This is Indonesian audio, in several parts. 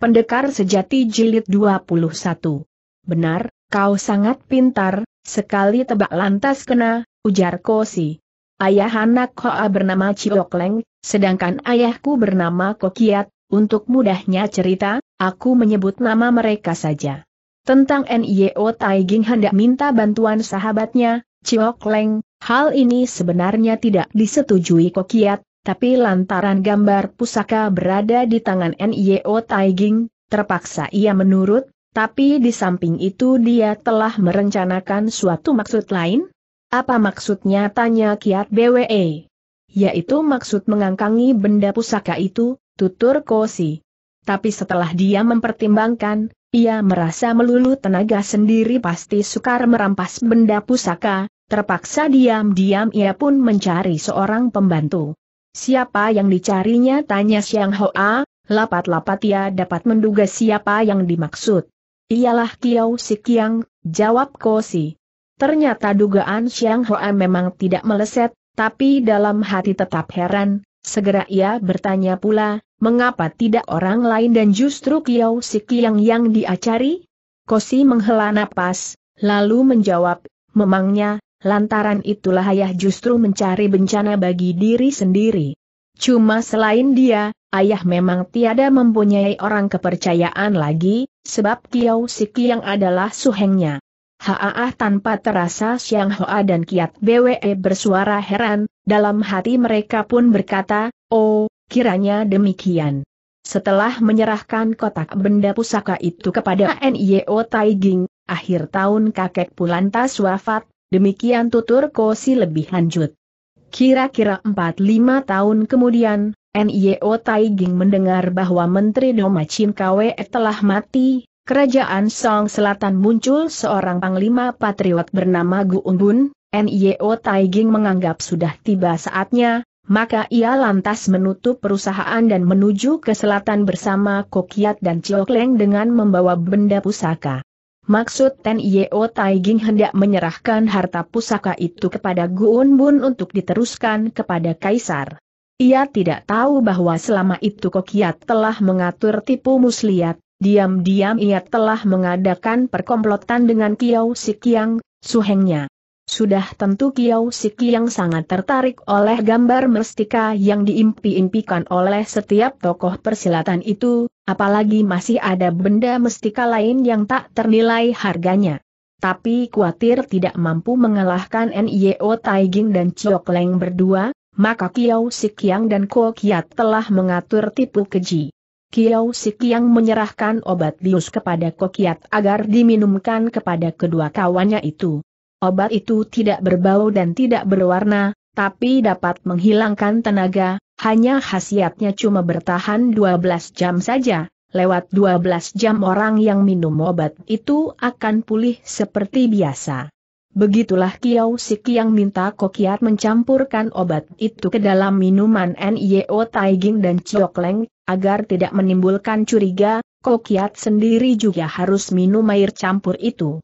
Pendekar Sejati Jilid 21. Benar, kau sangat pintar, sekali tebak lantas kena, ujar Kosi. Ayah anak Hoa bernama Ciokleng, sedangkan ayahku bernama Kokiat, untuk mudahnya cerita, aku menyebut nama mereka saja. Tentang NIO Taiging hendak minta bantuan sahabatnya, Ciokleng, hal ini sebenarnya tidak disetujui Kokiat, tapi lantaran gambar pusaka berada di tangan NIO Taiging, terpaksa ia menurut, tapi di samping itu dia telah merencanakan suatu maksud lain? Apa maksudnya tanya Kiat BWE? Yaitu maksud mengangkangi benda pusaka itu, tutur Kosi. Tapi setelah dia mempertimbangkan, ia merasa melulu tenaga sendiri pasti sukar merampas benda pusaka, terpaksa diam-diam ia pun mencari seorang pembantu. Siapa yang dicarinya tanya Siang Hoa, lapat-lapat ia dapat menduga siapa yang dimaksud. Ialah Kiao Si Kiang, jawab Kosi. Ternyata dugaan Siang Hoa memang tidak meleset, tapi dalam hati tetap heran, segera ia bertanya pula, mengapa tidak orang lain dan justru Kiao Si Kiang yang diacari? Kosi menghela napas, lalu menjawab, memangnya, Lantaran itulah ayah justru mencari bencana bagi diri sendiri. Cuma selain dia, ayah memang tiada mempunyai orang kepercayaan lagi, sebab Kiau Siki yang adalah suhengnya. Haah tanpa terasa Siang Hoa dan Kiat Bwe bersuara heran, dalam hati mereka pun berkata, oh, kiranya demikian. Setelah menyerahkan kotak benda pusaka itu kepada NIO Taiging, akhir tahun kakek Pulantas wafat, Demikian tutur Kosi lebih lanjut. Kira-kira 4-5 tahun kemudian, NIO Taiging mendengar bahwa Menteri Doma Chin Kwe telah mati, kerajaan Song Selatan muncul seorang panglima patriot bernama Gu Bun, NIO Taiging menganggap sudah tiba saatnya, maka ia lantas menutup perusahaan dan menuju ke selatan bersama Kokiat dan Chokleng dengan membawa benda pusaka. Maksud Ten Yeo Taiging hendak menyerahkan harta pusaka itu kepada Guun Bun untuk diteruskan kepada Kaisar. Ia tidak tahu bahwa selama itu Kokiat telah mengatur tipu muslihat, diam-diam ia telah mengadakan perkomplotan dengan Kiao Sikiang, suhengnya. Sudah tentu Kiau Siki yang sangat tertarik oleh gambar mestika yang diimpi-impikan oleh setiap tokoh persilatan itu, apalagi masih ada benda mestika lain yang tak ternilai harganya. Tapi khawatir tidak mampu mengalahkan NIO Taiging dan Chok Leng berdua, maka Kiau yang dan Ko Kiat telah mengatur tipu keji. Kiau yang menyerahkan obat bius kepada Kokiat agar diminumkan kepada kedua kawannya itu. Obat itu tidak berbau dan tidak berwarna, tapi dapat menghilangkan tenaga, hanya khasiatnya cuma bertahan 12 jam saja. Lewat 12 jam orang yang minum obat itu akan pulih seperti biasa. Begitulah Kiau Sik yang minta Kokiat mencampurkan obat itu ke dalam minuman Nio Taiging dan Leng, agar tidak menimbulkan curiga, Kokiat sendiri juga harus minum air campur itu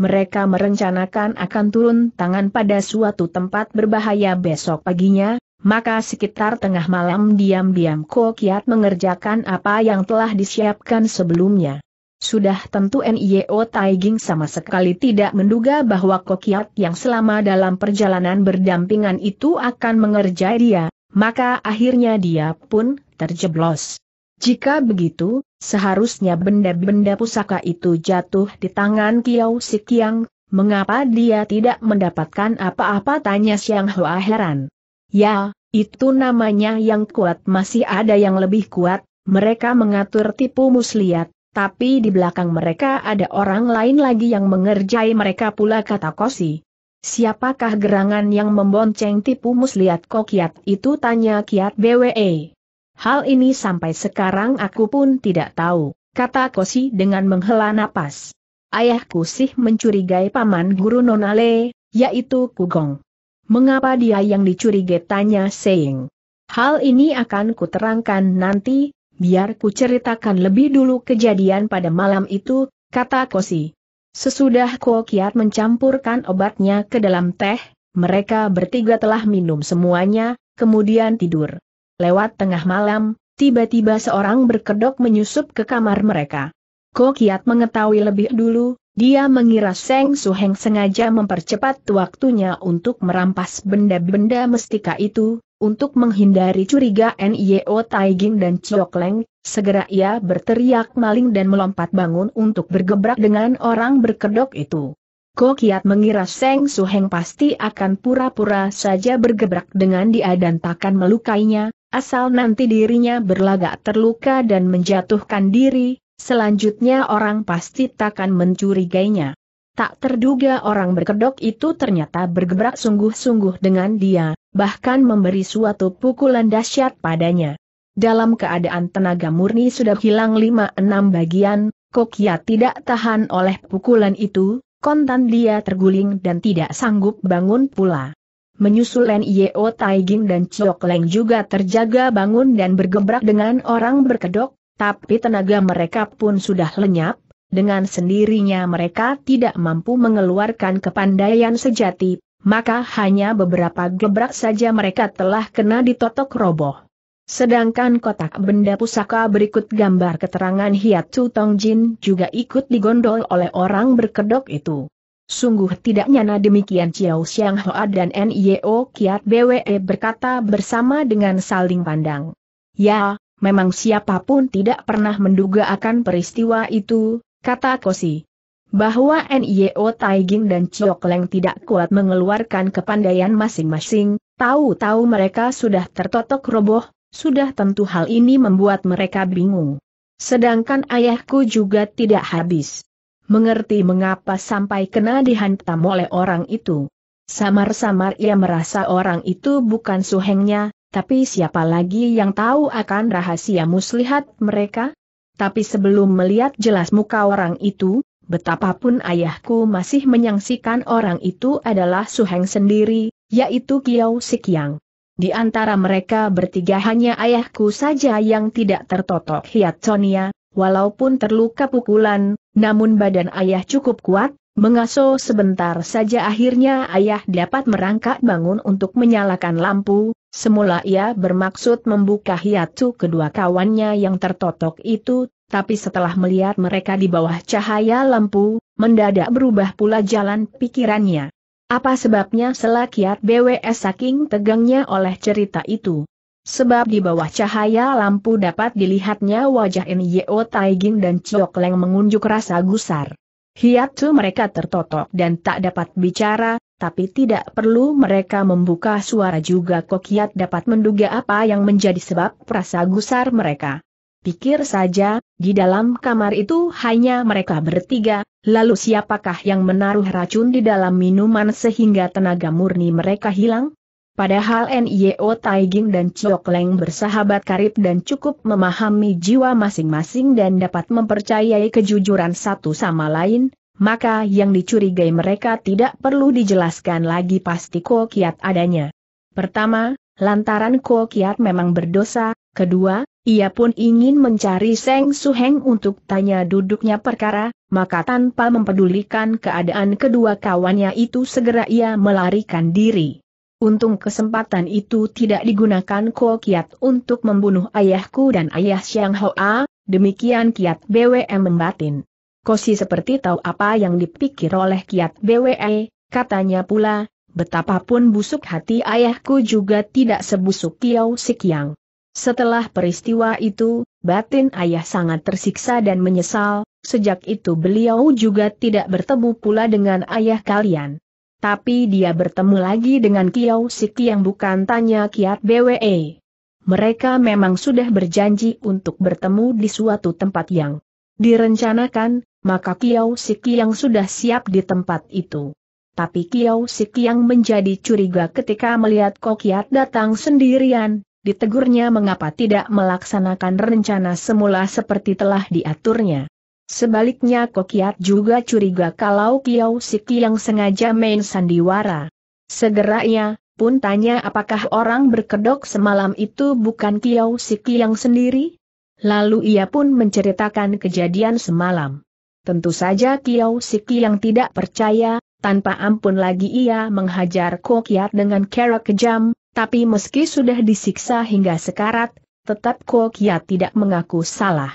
mereka merencanakan akan turun tangan pada suatu tempat berbahaya besok paginya, maka sekitar tengah malam diam-diam Kokiat mengerjakan apa yang telah disiapkan sebelumnya. Sudah tentu NIO Taiging sama sekali tidak menduga bahwa Kokiat yang selama dalam perjalanan berdampingan itu akan mengerjai dia, maka akhirnya dia pun terjeblos. Jika begitu, seharusnya benda-benda pusaka itu jatuh di tangan Kiau Sikiang, mengapa dia tidak mendapatkan apa-apa tanya Siang Hua heran. Ya, itu namanya yang kuat masih ada yang lebih kuat, mereka mengatur tipu muslihat, tapi di belakang mereka ada orang lain lagi yang mengerjai mereka pula kata Kosi. Siapakah gerangan yang membonceng tipu muslihat kokiat itu tanya Kiat BWE. Hal ini sampai sekarang aku pun tidak tahu, kata Kosi dengan menghela napas. Ayahku sih mencurigai paman guru Nonale, yaitu Kugong. Mengapa dia yang dicurigai tanya Seing. Hal ini akan kuterangkan nanti, biar ku ceritakan lebih dulu kejadian pada malam itu, kata Kosi. Sesudah Ko Kiat mencampurkan obatnya ke dalam teh, mereka bertiga telah minum semuanya, kemudian tidur lewat tengah malam, tiba-tiba seorang berkedok menyusup ke kamar mereka. Ko Kiat mengetahui lebih dulu, dia mengira Seng Suheng sengaja mempercepat waktunya untuk merampas benda-benda mestika itu, untuk menghindari curiga Nio Taiging dan Chiok Leng, segera ia berteriak maling dan melompat bangun untuk bergebrak dengan orang berkedok itu. Ko Kiat mengira Seng Suheng pasti akan pura-pura saja bergebrak dengan dia dan takkan melukainya, asal nanti dirinya berlagak terluka dan menjatuhkan diri, selanjutnya orang pasti takkan mencurigainya. Tak terduga orang berkedok itu ternyata bergebrak sungguh-sungguh dengan dia, bahkan memberi suatu pukulan dahsyat padanya. Dalam keadaan tenaga murni sudah hilang lima enam bagian, Kokia tidak tahan oleh pukulan itu, kontan dia terguling dan tidak sanggup bangun pula. Menyusul Len Yeo Taiging dan Chiok Leng juga terjaga bangun dan bergebrak dengan orang berkedok, tapi tenaga mereka pun sudah lenyap, dengan sendirinya mereka tidak mampu mengeluarkan kepandaian sejati, maka hanya beberapa gebrak saja mereka telah kena ditotok roboh. Sedangkan kotak benda pusaka berikut gambar keterangan Hiat Chu Tong Jin juga ikut digondol oleh orang berkedok itu. Sungguh tidak nyana demikian Chiao Xiang Hoa dan N.I.O. Kiat BWE berkata bersama dengan saling pandang. Ya, memang siapapun tidak pernah menduga akan peristiwa itu, kata Kosi. Bahwa N.I.O. Taiging dan Chiao Leng tidak kuat mengeluarkan kepandaian masing-masing, tahu-tahu mereka sudah tertotok roboh, sudah tentu hal ini membuat mereka bingung. Sedangkan ayahku juga tidak habis. Mengerti mengapa sampai kena dihantam oleh orang itu. Samar-samar ia merasa orang itu bukan suhengnya, tapi siapa lagi yang tahu akan rahasia muslihat mereka? Tapi sebelum melihat jelas muka orang itu, betapapun ayahku masih menyaksikan orang itu adalah suheng sendiri, yaitu Kiau Sikyang. Di antara mereka bertiga hanya ayahku saja yang tidak tertotok hiat ya Sonia, walaupun terluka pukulan, namun badan ayah cukup kuat, mengaso sebentar saja akhirnya ayah dapat merangkak bangun untuk menyalakan lampu, semula ia bermaksud membuka hiatu kedua kawannya yang tertotok itu, tapi setelah melihat mereka di bawah cahaya lampu, mendadak berubah pula jalan pikirannya. Apa sebabnya selakiat BWS saking tegangnya oleh cerita itu? Sebab di bawah cahaya lampu dapat dilihatnya wajah Nyo Taiging dan Chiok Leng mengunjuk rasa gusar. Hiatu mereka tertotok dan tak dapat bicara, tapi tidak perlu mereka membuka suara juga Kokiat dapat menduga apa yang menjadi sebab rasa gusar mereka. Pikir saja, di dalam kamar itu hanya mereka bertiga, Lalu siapakah yang menaruh racun di dalam minuman sehingga tenaga murni mereka hilang? Padahal NIO Taiging dan Chok Leng bersahabat karib dan cukup memahami jiwa masing-masing dan dapat mempercayai kejujuran satu sama lain, maka yang dicurigai mereka tidak perlu dijelaskan lagi pasti Ko adanya. Pertama, lantaran Ko memang berdosa, kedua, ia pun ingin mencari Seng Suheng untuk tanya duduknya perkara, maka tanpa mempedulikan keadaan kedua kawannya itu segera ia melarikan diri. Untung kesempatan itu tidak digunakan Ko Kiat untuk membunuh ayahku dan ayah Xiang Hoa, demikian Kiat BWM membatin. Kosi seperti tahu apa yang dipikir oleh Kiat BWE, katanya pula, betapapun busuk hati ayahku juga tidak sebusuk Kiao Sikiang. Setelah peristiwa itu, batin ayah sangat tersiksa dan menyesal, sejak itu beliau juga tidak bertemu pula dengan ayah kalian. Tapi dia bertemu lagi dengan Kiau Siki yang bukan tanya Kiat BWE. Mereka memang sudah berjanji untuk bertemu di suatu tempat yang direncanakan, maka Kiau Siki yang sudah siap di tempat itu. Tapi Kiau Siki yang menjadi curiga ketika melihat Kokiat datang sendirian, ditegurnya mengapa tidak melaksanakan rencana semula seperti telah diaturnya. Sebaliknya Kokiat juga curiga kalau Kiau Siki yang sengaja main sandiwara. Segera ia pun tanya apakah orang berkedok semalam itu bukan Kiau Siki yang sendiri? Lalu ia pun menceritakan kejadian semalam. Tentu saja Kiau Siki yang tidak percaya, tanpa ampun lagi ia menghajar Kokiat dengan kera kejam, tapi meski sudah disiksa hingga sekarat, tetap Kokia tidak mengaku salah.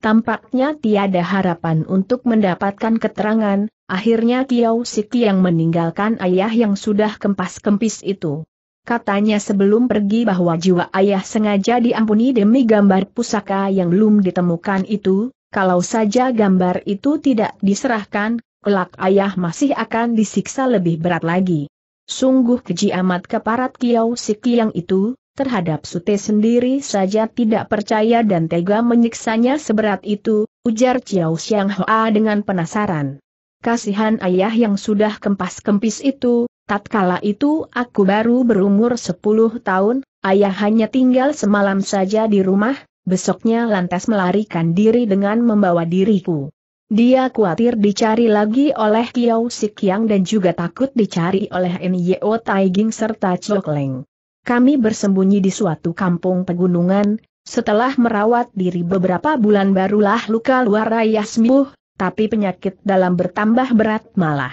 Tampaknya tiada harapan untuk mendapatkan keterangan, akhirnya Kiau Siki yang meninggalkan ayah yang sudah kempas-kempis itu. Katanya sebelum pergi bahwa jiwa ayah sengaja diampuni demi gambar pusaka yang belum ditemukan itu, kalau saja gambar itu tidak diserahkan, kelak ayah masih akan disiksa lebih berat lagi. Sungguh keji amat keparat Kiau Siki yang itu, terhadap Sute sendiri saja tidak percaya dan tega menyiksanya seberat itu, ujar Ciau Siang Hoa dengan penasaran. Kasihan ayah yang sudah kempas-kempis itu, tatkala itu aku baru berumur 10 tahun, ayah hanya tinggal semalam saja di rumah, besoknya lantas melarikan diri dengan membawa diriku. Dia khawatir dicari lagi oleh Kiao Sikyang dan juga takut dicari oleh Nyo Taiging serta Chokleng. Kami bersembunyi di suatu kampung pegunungan, setelah merawat diri beberapa bulan barulah luka luar raya sembuh, tapi penyakit dalam bertambah berat malah.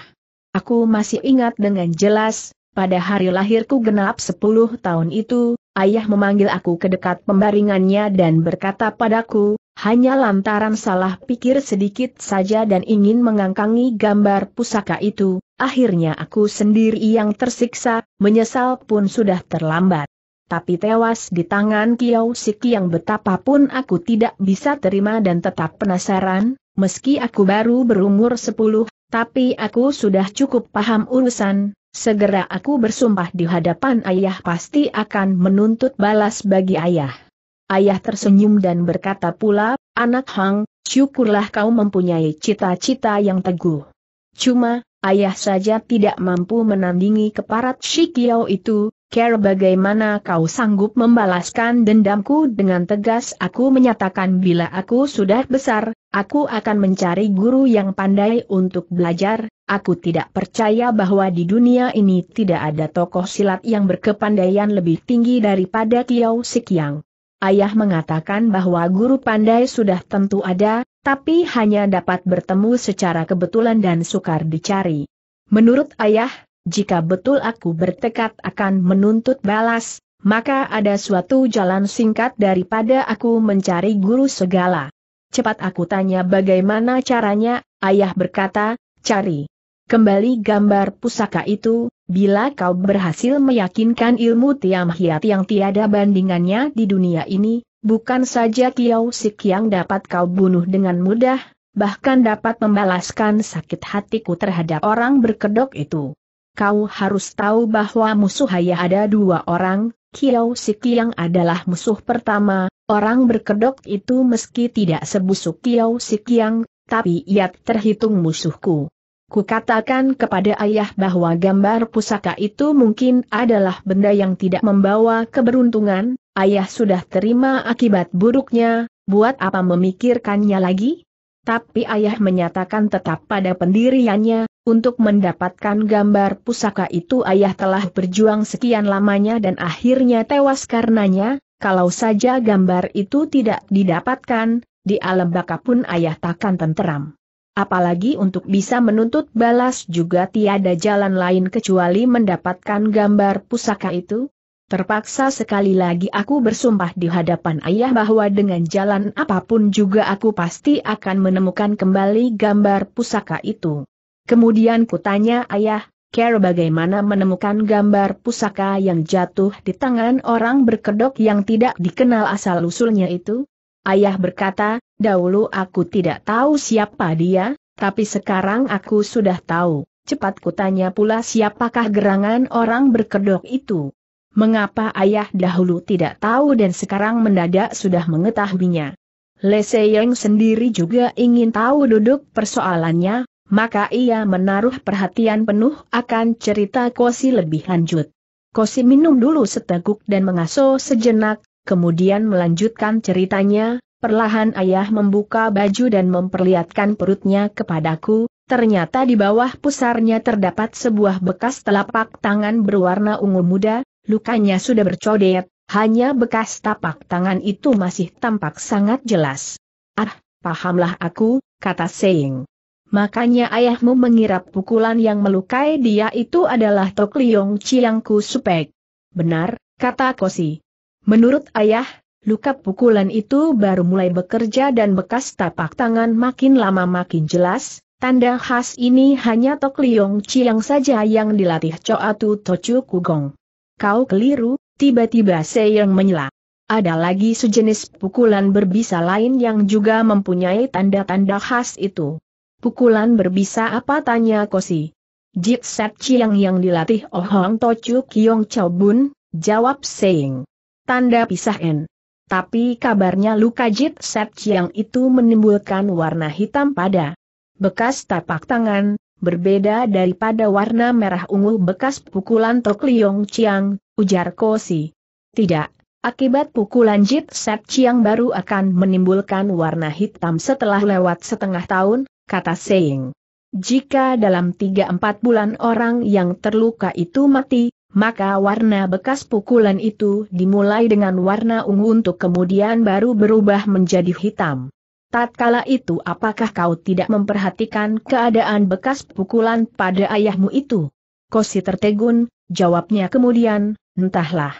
Aku masih ingat dengan jelas, pada hari lahirku genap 10 tahun itu, ayah memanggil aku ke dekat pembaringannya dan berkata padaku, hanya lantaran salah pikir sedikit saja dan ingin mengangkangi gambar pusaka itu, akhirnya aku sendiri yang tersiksa, menyesal pun sudah terlambat. Tapi tewas di tangan Kiau Siki yang betapapun aku tidak bisa terima dan tetap penasaran, meski aku baru berumur 10, tapi aku sudah cukup paham urusan, segera aku bersumpah di hadapan ayah pasti akan menuntut balas bagi ayah. Ayah tersenyum dan berkata pula, anak Hang, syukurlah kau mempunyai cita-cita yang teguh. Cuma, ayah saja tidak mampu menandingi keparat Shikiao itu, care bagaimana kau sanggup membalaskan dendamku dengan tegas aku menyatakan bila aku sudah besar, aku akan mencari guru yang pandai untuk belajar, aku tidak percaya bahwa di dunia ini tidak ada tokoh silat yang berkepandaian lebih tinggi daripada Kiao Sikiang. Ayah mengatakan bahwa guru pandai sudah tentu ada, tapi hanya dapat bertemu secara kebetulan dan sukar dicari. Menurut ayah, jika betul aku bertekad akan menuntut balas, maka ada suatu jalan singkat daripada aku mencari guru segala. Cepat aku tanya bagaimana caranya, ayah berkata, cari kembali gambar pusaka itu, bila kau berhasil meyakinkan ilmu Tiam Hiat yang tiada bandingannya di dunia ini, bukan saja Kiau Sik yang dapat kau bunuh dengan mudah, bahkan dapat membalaskan sakit hatiku terhadap orang berkedok itu. Kau harus tahu bahwa musuh hanya ada dua orang, Kiao Sik yang adalah musuh pertama, orang berkedok itu meski tidak sebusuk Kiao Sik yang, tapi ia terhitung musuhku. Kukatakan kepada ayah bahwa gambar pusaka itu mungkin adalah benda yang tidak membawa keberuntungan, ayah sudah terima akibat buruknya, buat apa memikirkannya lagi? Tapi ayah menyatakan tetap pada pendiriannya, untuk mendapatkan gambar pusaka itu ayah telah berjuang sekian lamanya dan akhirnya tewas karenanya, kalau saja gambar itu tidak didapatkan, di alam baka pun ayah takkan tenteram. Apalagi untuk bisa menuntut balas juga tiada jalan lain kecuali mendapatkan gambar pusaka itu. Terpaksa sekali lagi aku bersumpah di hadapan ayah bahwa dengan jalan apapun juga aku pasti akan menemukan kembali gambar pusaka itu. Kemudian kutanya ayah, Care bagaimana menemukan gambar pusaka yang jatuh di tangan orang berkedok yang tidak dikenal asal-usulnya itu? Ayah berkata, dahulu aku tidak tahu siapa dia, tapi sekarang aku sudah tahu. Cepat kutanya pula siapakah gerangan orang berkedok itu. Mengapa ayah dahulu tidak tahu dan sekarang mendadak sudah mengetahuinya. Le Seyeng sendiri juga ingin tahu duduk persoalannya, maka ia menaruh perhatian penuh akan cerita Kosi lebih lanjut. Kosi minum dulu seteguk dan mengaso sejenak, kemudian melanjutkan ceritanya, perlahan ayah membuka baju dan memperlihatkan perutnya kepadaku, ternyata di bawah pusarnya terdapat sebuah bekas telapak tangan berwarna ungu muda, lukanya sudah bercodet, hanya bekas tapak tangan itu masih tampak sangat jelas. Ah, pahamlah aku, kata Seing. Makanya ayahmu mengira pukulan yang melukai dia itu adalah Tok Liong Chiang Ku Supek. Benar, kata Kosi. Menurut ayah, luka pukulan itu baru mulai bekerja dan bekas tapak tangan makin lama makin jelas, tanda khas ini hanya Tok Liong Chiang saja yang dilatih Coatu Chu Kugong. Kau keliru, tiba-tiba Seyang menyela. Ada lagi sejenis pukulan berbisa lain yang juga mempunyai tanda-tanda khas itu. Pukulan berbisa apa tanya Kosi? Jik Sat Chiang yang dilatih Oh Hong Chu Kiong Chao jawab Seyang tanda pisah N. Tapi kabarnya luka Jit Set Chiang itu menimbulkan warna hitam pada bekas tapak tangan, berbeda daripada warna merah ungu bekas pukulan Tok Liong Chiang, ujar Kosi. Tidak, akibat pukulan Jit Set Chiang baru akan menimbulkan warna hitam setelah lewat setengah tahun, kata Seing. Jika dalam 3-4 bulan orang yang terluka itu mati, maka warna bekas pukulan itu dimulai dengan warna ungu untuk kemudian baru berubah menjadi hitam. Tatkala itu apakah kau tidak memperhatikan keadaan bekas pukulan pada ayahmu itu? Kosi tertegun, jawabnya kemudian, entahlah.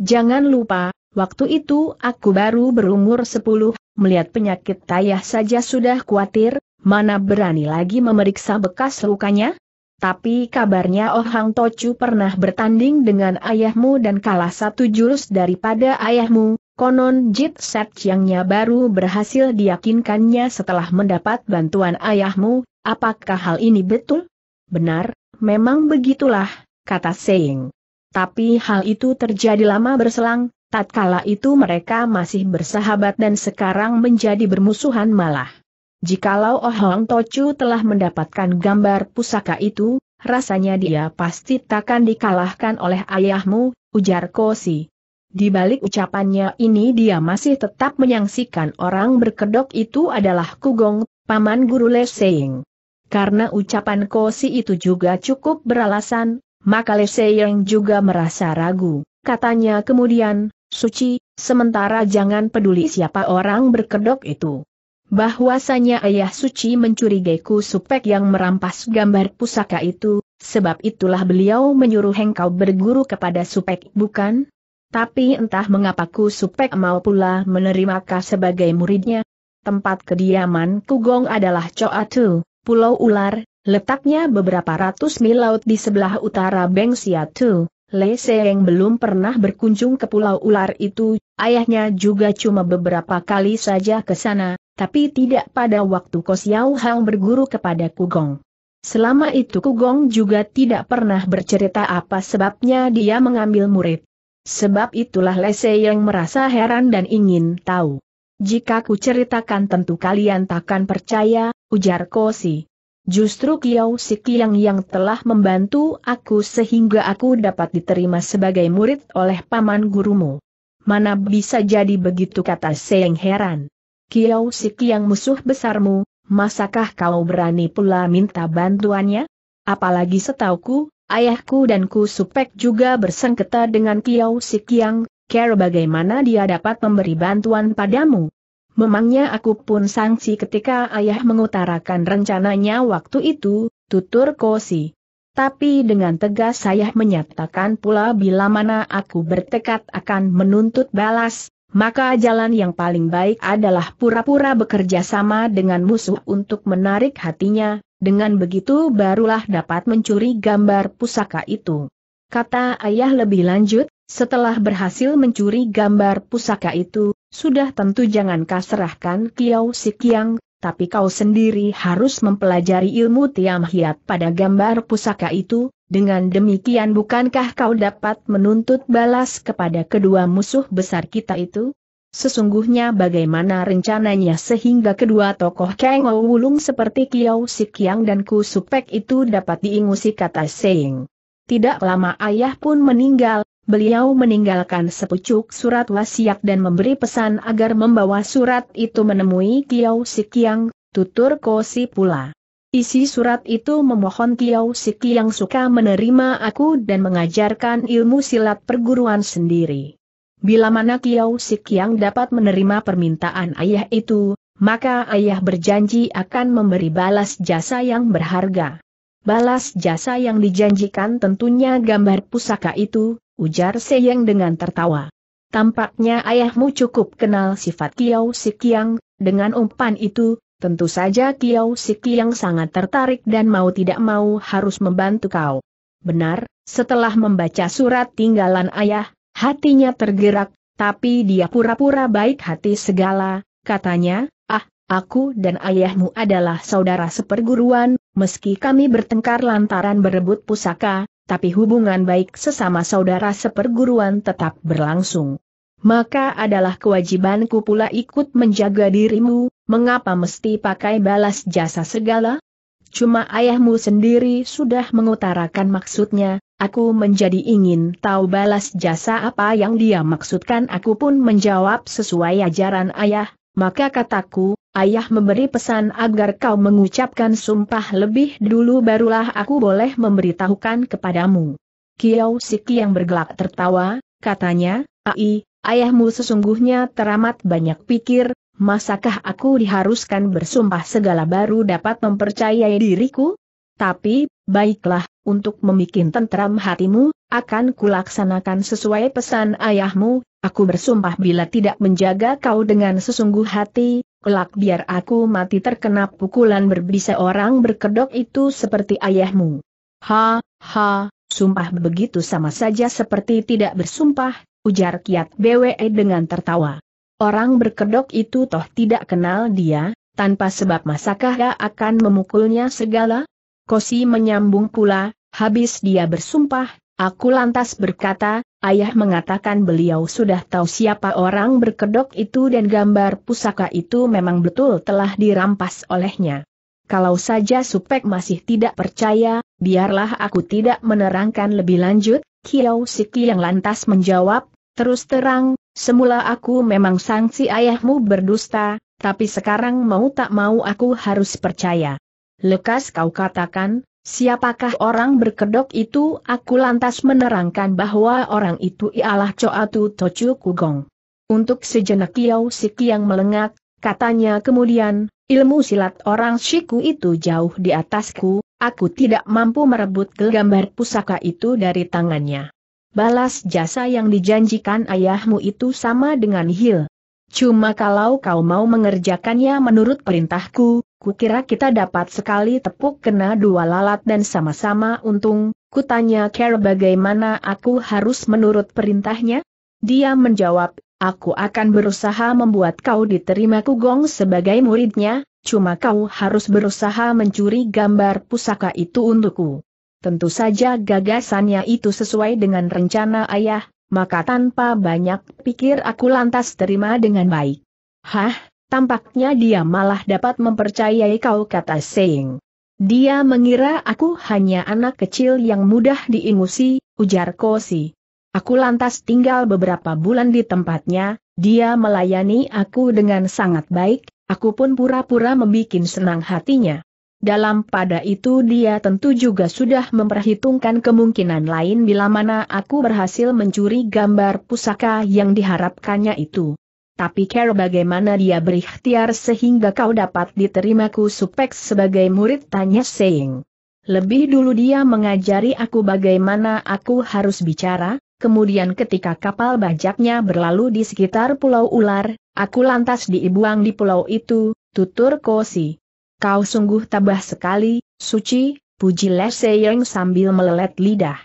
Jangan lupa, waktu itu aku baru berumur 10, melihat penyakit ayah saja sudah khawatir, mana berani lagi memeriksa bekas lukanya? Tapi kabarnya Oh Hang Tochu pernah bertanding dengan ayahmu dan kalah satu jurus daripada ayahmu, konon Jit Set Chiangnya baru berhasil diyakinkannya setelah mendapat bantuan ayahmu, apakah hal ini betul? Benar, memang begitulah, kata Seing. Tapi hal itu terjadi lama berselang, tatkala itu mereka masih bersahabat dan sekarang menjadi bermusuhan malah. Jikalau Oh Tochu telah mendapatkan gambar pusaka itu, rasanya dia pasti takkan dikalahkan oleh ayahmu, ujar Kosi. Di balik ucapannya ini dia masih tetap menyaksikan orang berkedok itu adalah Kugong, paman guru Leseying. Karena ucapan Kosi itu juga cukup beralasan, maka Leseying juga merasa ragu. Katanya kemudian, Suci, sementara jangan peduli siapa orang berkedok itu bahwasanya ayah suci mencurigaiku supek yang merampas gambar pusaka itu, sebab itulah beliau menyuruh engkau berguru kepada supek, bukan? Tapi entah mengapa ku supek mau pula menerima kau sebagai muridnya. Tempat kediaman Kugong adalah Coatu, Pulau Ular, letaknya beberapa ratus mil laut di sebelah utara Beng Siatu. Le Seeng belum pernah berkunjung ke Pulau Ular itu, ayahnya juga cuma beberapa kali saja ke sana, tapi tidak pada waktu Kos Xiao Hang berguru kepada Kugong. Selama itu Kugong juga tidak pernah bercerita apa sebabnya dia mengambil murid. Sebab itulah Lese yang merasa heran dan ingin tahu. Jika ku ceritakan tentu kalian takkan percaya, ujar Kosi. Justru Kiao Sikiang yang telah membantu aku sehingga aku dapat diterima sebagai murid oleh paman gurumu. Mana bisa jadi begitu kata Seng heran. Kiau Sik yang musuh besarmu, masakah kau berani pula minta bantuannya? Apalagi setauku, ayahku dan ku supek juga bersengketa dengan Kiau Sik yang, care bagaimana dia dapat memberi bantuan padamu. Memangnya aku pun sangsi ketika ayah mengutarakan rencananya waktu itu, tutur Kosi. Tapi dengan tegas saya menyatakan pula bila mana aku bertekad akan menuntut balas, maka jalan yang paling baik adalah pura-pura bekerja sama dengan musuh untuk menarik hatinya, dengan begitu barulah dapat mencuri gambar pusaka itu. Kata ayah lebih lanjut, setelah berhasil mencuri gambar pusaka itu, sudah tentu jangan kaserahkan Kiau Sikiang, tapi kau sendiri harus mempelajari ilmu tiam hiat pada gambar pusaka itu, dengan demikian bukankah kau dapat menuntut balas kepada kedua musuh besar kita itu? Sesungguhnya bagaimana rencananya sehingga kedua tokoh Kang Wulung seperti Kiao Sikyang dan Ku Supek itu dapat diingusi kata Seing. Tidak lama ayah pun meninggal, beliau meninggalkan sepucuk surat wasiat dan memberi pesan agar membawa surat itu menemui Kiau Sikiang, tutur Kosi pula. Isi surat itu memohon Kiau Sikiang suka menerima aku dan mengajarkan ilmu silat perguruan sendiri. Bila mana Kiau Sikiang dapat menerima permintaan ayah itu, maka ayah berjanji akan memberi balas jasa yang berharga. Balas jasa yang dijanjikan tentunya gambar pusaka itu, ujar Seyeng dengan tertawa. Tampaknya ayahmu cukup kenal sifat Kiao Sikiang, dengan umpan itu, tentu saja Kiao Sikiang sangat tertarik dan mau tidak mau harus membantu kau. Benar, setelah membaca surat tinggalan ayah, hatinya tergerak, tapi dia pura-pura baik hati segala, katanya, ah, aku dan ayahmu adalah saudara seperguruan, meski kami bertengkar lantaran berebut pusaka, tapi hubungan baik sesama saudara seperguruan tetap berlangsung. Maka adalah kewajibanku pula ikut menjaga dirimu, mengapa mesti pakai balas jasa segala? Cuma ayahmu sendiri sudah mengutarakan maksudnya, aku menjadi ingin tahu balas jasa apa yang dia maksudkan aku pun menjawab sesuai ajaran ayah, maka kataku, Ayah memberi pesan agar kau mengucapkan sumpah lebih dulu barulah aku boleh memberitahukan kepadamu. Kiao Siki yang bergelak tertawa, katanya, Ai, ayahmu sesungguhnya teramat banyak pikir, masakah aku diharuskan bersumpah segala baru dapat mempercayai diriku? Tapi, Baiklah, untuk memikin tentram hatimu, akan kulaksanakan sesuai pesan ayahmu, aku bersumpah bila tidak menjaga kau dengan sesungguh hati, kelak biar aku mati terkena pukulan berbisa orang berkedok itu seperti ayahmu. Ha, ha, sumpah begitu sama saja seperti tidak bersumpah, ujar Kiat BWE dengan tertawa. Orang berkedok itu toh tidak kenal dia, tanpa sebab masakah dia akan memukulnya segala? Kosi menyambung pula, habis dia bersumpah, aku lantas berkata, ayah mengatakan beliau sudah tahu siapa orang berkedok itu dan gambar pusaka itu memang betul telah dirampas olehnya. Kalau saja Supek masih tidak percaya, biarlah aku tidak menerangkan lebih lanjut, Kiau Siki yang lantas menjawab, terus terang, semula aku memang sangsi ayahmu berdusta, tapi sekarang mau tak mau aku harus percaya lekas kau katakan, siapakah orang berkedok itu? Aku lantas menerangkan bahwa orang itu ialah Coatu Tocu Kugong. Untuk sejenak Kiau Siki yang melengak, katanya kemudian, ilmu silat orang Shiku itu jauh di atasku, aku tidak mampu merebut gambar pusaka itu dari tangannya. Balas jasa yang dijanjikan ayahmu itu sama dengan Hil, Cuma kalau kau mau mengerjakannya menurut perintahku, kukira kita dapat sekali tepuk kena dua lalat dan sama-sama untung, kutanya Care bagaimana aku harus menurut perintahnya? Dia menjawab, aku akan berusaha membuat kau diterima Kugong sebagai muridnya, cuma kau harus berusaha mencuri gambar pusaka itu untukku. Tentu saja gagasannya itu sesuai dengan rencana ayah, maka tanpa banyak pikir aku lantas terima dengan baik. Hah, tampaknya dia malah dapat mempercayai kau kata Seng. Dia mengira aku hanya anak kecil yang mudah diingusi, ujar Kosi. Aku lantas tinggal beberapa bulan di tempatnya, dia melayani aku dengan sangat baik, aku pun pura-pura membuat senang hatinya. Dalam pada itu dia tentu juga sudah memperhitungkan kemungkinan lain bila mana aku berhasil mencuri gambar pusaka yang diharapkannya itu. Tapi care bagaimana dia berikhtiar sehingga kau dapat diterimaku supek sebagai murid tanya Seng. Lebih dulu dia mengajari aku bagaimana aku harus bicara, kemudian ketika kapal bajaknya berlalu di sekitar Pulau Ular, aku lantas diibuang di pulau itu, tutur Kosi. Kau sungguh tabah sekali, suci, puji Leseyeng Yang sambil melelet lidah.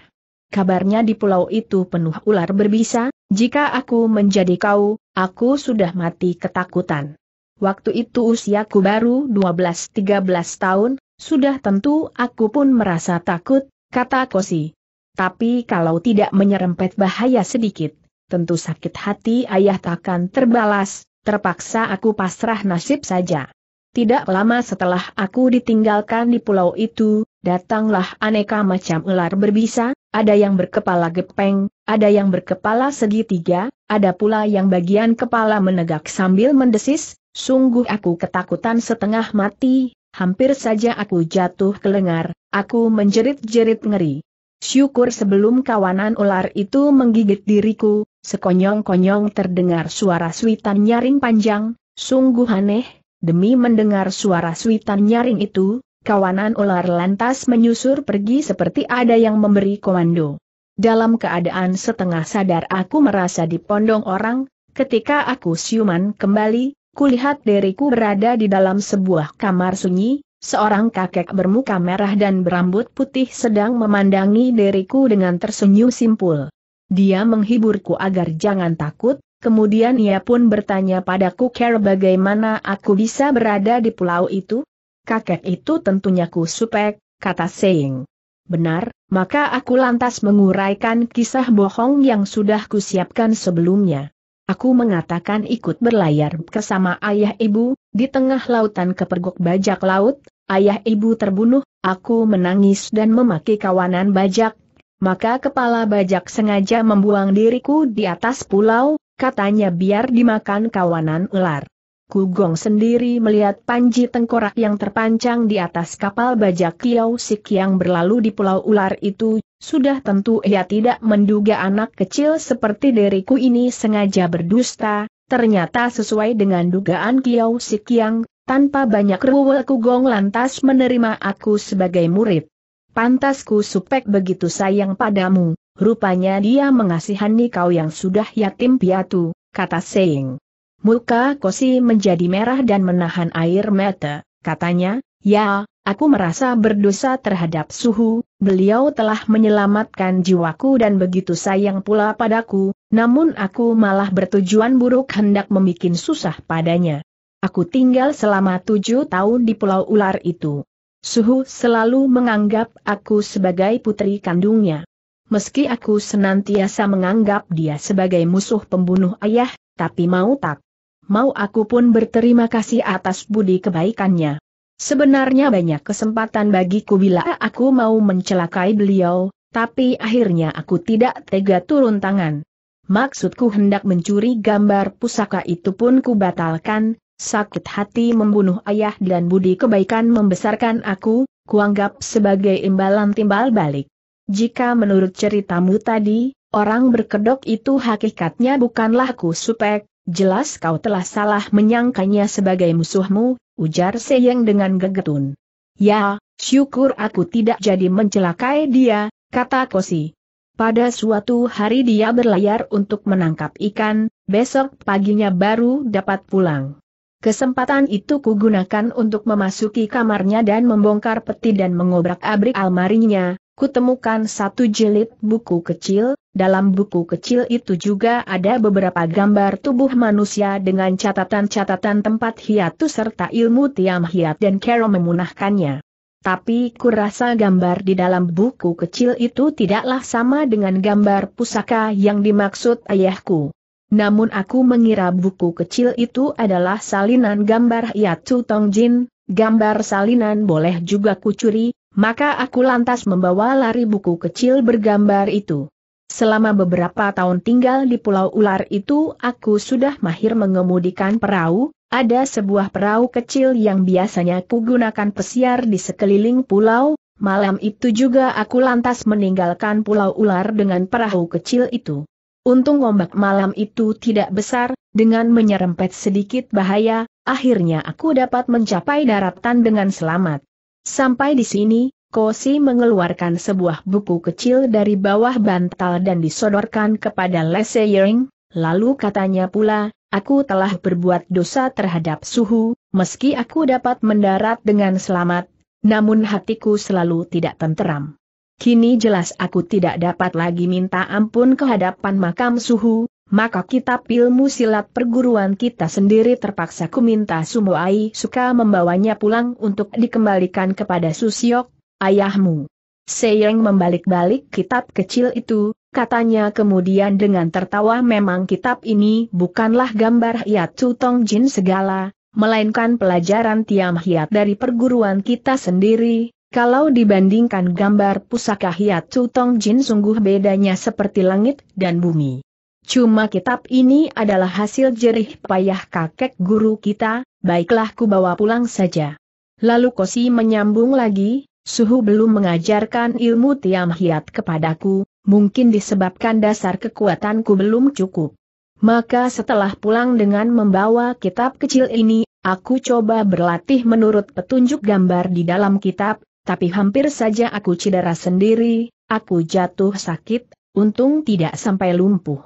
Kabarnya di pulau itu penuh ular berbisa, jika aku menjadi kau, aku sudah mati ketakutan. Waktu itu usiaku baru 12-13 tahun, sudah tentu aku pun merasa takut, kata Kosi. Tapi kalau tidak menyerempet bahaya sedikit, tentu sakit hati ayah takkan terbalas, terpaksa aku pasrah nasib saja. Tidak lama setelah aku ditinggalkan di pulau itu, datanglah aneka macam ular berbisa, ada yang berkepala gepeng, ada yang berkepala segitiga, ada pula yang bagian kepala menegak sambil mendesis, sungguh aku ketakutan setengah mati, hampir saja aku jatuh ke lengar, aku menjerit-jerit ngeri. Syukur sebelum kawanan ular itu menggigit diriku, sekonyong-konyong terdengar suara suitan nyaring panjang, sungguh aneh, Demi mendengar suara suitan nyaring itu, kawanan ular lantas menyusur pergi seperti ada yang memberi komando. Dalam keadaan setengah sadar aku merasa dipondong orang, ketika aku siuman kembali, kulihat diriku berada di dalam sebuah kamar sunyi, seorang kakek bermuka merah dan berambut putih sedang memandangi diriku dengan tersenyum simpul. Dia menghiburku agar jangan takut, Kemudian ia pun bertanya padaku Care bagaimana aku bisa berada di pulau itu? Kakek itu tentunya ku kusupek, kata Seing. Benar, maka aku lantas menguraikan kisah bohong yang sudah kusiapkan sebelumnya. Aku mengatakan ikut berlayar bersama ayah ibu, di tengah lautan kepergok bajak laut, ayah ibu terbunuh, aku menangis dan memaki kawanan bajak, maka kepala bajak sengaja membuang diriku di atas pulau, katanya biar dimakan kawanan ular. Kugong sendiri melihat panji tengkorak yang terpancang di atas kapal bajak Kiau Sik yang berlalu di pulau ular itu, sudah tentu ia tidak menduga anak kecil seperti diriku ini sengaja berdusta, ternyata sesuai dengan dugaan Kiau Sik yang, tanpa banyak rewel Kugong lantas menerima aku sebagai murid. Pantasku supek begitu sayang padamu. Rupanya dia mengasihani kau yang sudah yatim piatu, kata Seing. Muka Kosi menjadi merah dan menahan air mata, katanya, ya, aku merasa berdosa terhadap suhu, beliau telah menyelamatkan jiwaku dan begitu sayang pula padaku, namun aku malah bertujuan buruk hendak membuat susah padanya. Aku tinggal selama tujuh tahun di pulau ular itu. Suhu selalu menganggap aku sebagai putri kandungnya meski aku senantiasa menganggap dia sebagai musuh pembunuh ayah, tapi mau tak. Mau aku pun berterima kasih atas budi kebaikannya. Sebenarnya banyak kesempatan bagiku bila aku mau mencelakai beliau, tapi akhirnya aku tidak tega turun tangan. Maksudku hendak mencuri gambar pusaka itu pun kubatalkan, sakit hati membunuh ayah dan budi kebaikan membesarkan aku, kuanggap sebagai imbalan timbal balik. Jika menurut ceritamu tadi, orang berkedok itu hakikatnya bukanlah supek, jelas kau telah salah menyangkanya sebagai musuhmu, ujar Seyeng dengan gegetun. Ya, syukur aku tidak jadi mencelakai dia, kata Kosi. Pada suatu hari dia berlayar untuk menangkap ikan, besok paginya baru dapat pulang. Kesempatan itu kugunakan untuk memasuki kamarnya dan membongkar peti dan mengobrak-abrik almarinya, kutemukan satu jilid buku kecil, dalam buku kecil itu juga ada beberapa gambar tubuh manusia dengan catatan-catatan tempat hiatus serta ilmu tiam hiat dan kero memunahkannya. Tapi kurasa gambar di dalam buku kecil itu tidaklah sama dengan gambar pusaka yang dimaksud ayahku. Namun aku mengira buku kecil itu adalah salinan gambar Hiatu Tongjin, gambar salinan boleh juga kucuri, maka aku lantas membawa lari buku kecil bergambar itu. Selama beberapa tahun tinggal di Pulau Ular itu aku sudah mahir mengemudikan perahu, ada sebuah perahu kecil yang biasanya kugunakan pesiar di sekeliling pulau, malam itu juga aku lantas meninggalkan Pulau Ular dengan perahu kecil itu. Untung ombak malam itu tidak besar, dengan menyerempet sedikit bahaya, akhirnya aku dapat mencapai daratan dengan selamat. Sampai di sini, Kosi mengeluarkan sebuah buku kecil dari bawah bantal dan disodorkan kepada Lese Yering, lalu katanya pula, aku telah berbuat dosa terhadap suhu, meski aku dapat mendarat dengan selamat, namun hatiku selalu tidak tenteram. Kini jelas aku tidak dapat lagi minta ampun kehadapan makam suhu, maka kitab ilmu silat perguruan kita sendiri terpaksa kuminta Sumoai suka membawanya pulang untuk dikembalikan kepada Susiok, ayahmu. Seyeng membalik-balik kitab kecil itu, katanya kemudian dengan tertawa memang kitab ini bukanlah gambar hiat ya tutong Jin segala, melainkan pelajaran tiam hiat dari perguruan kita sendiri, kalau dibandingkan gambar pusaka hiat ya tutong Jin sungguh bedanya seperti langit dan bumi. Cuma kitab ini adalah hasil jerih payah kakek guru kita, baiklah ku bawa pulang saja. Lalu Kosi menyambung lagi, suhu belum mengajarkan ilmu tiam hiat kepadaku, mungkin disebabkan dasar kekuatanku belum cukup. Maka setelah pulang dengan membawa kitab kecil ini, aku coba berlatih menurut petunjuk gambar di dalam kitab, tapi hampir saja aku cedera sendiri, aku jatuh sakit, untung tidak sampai lumpuh.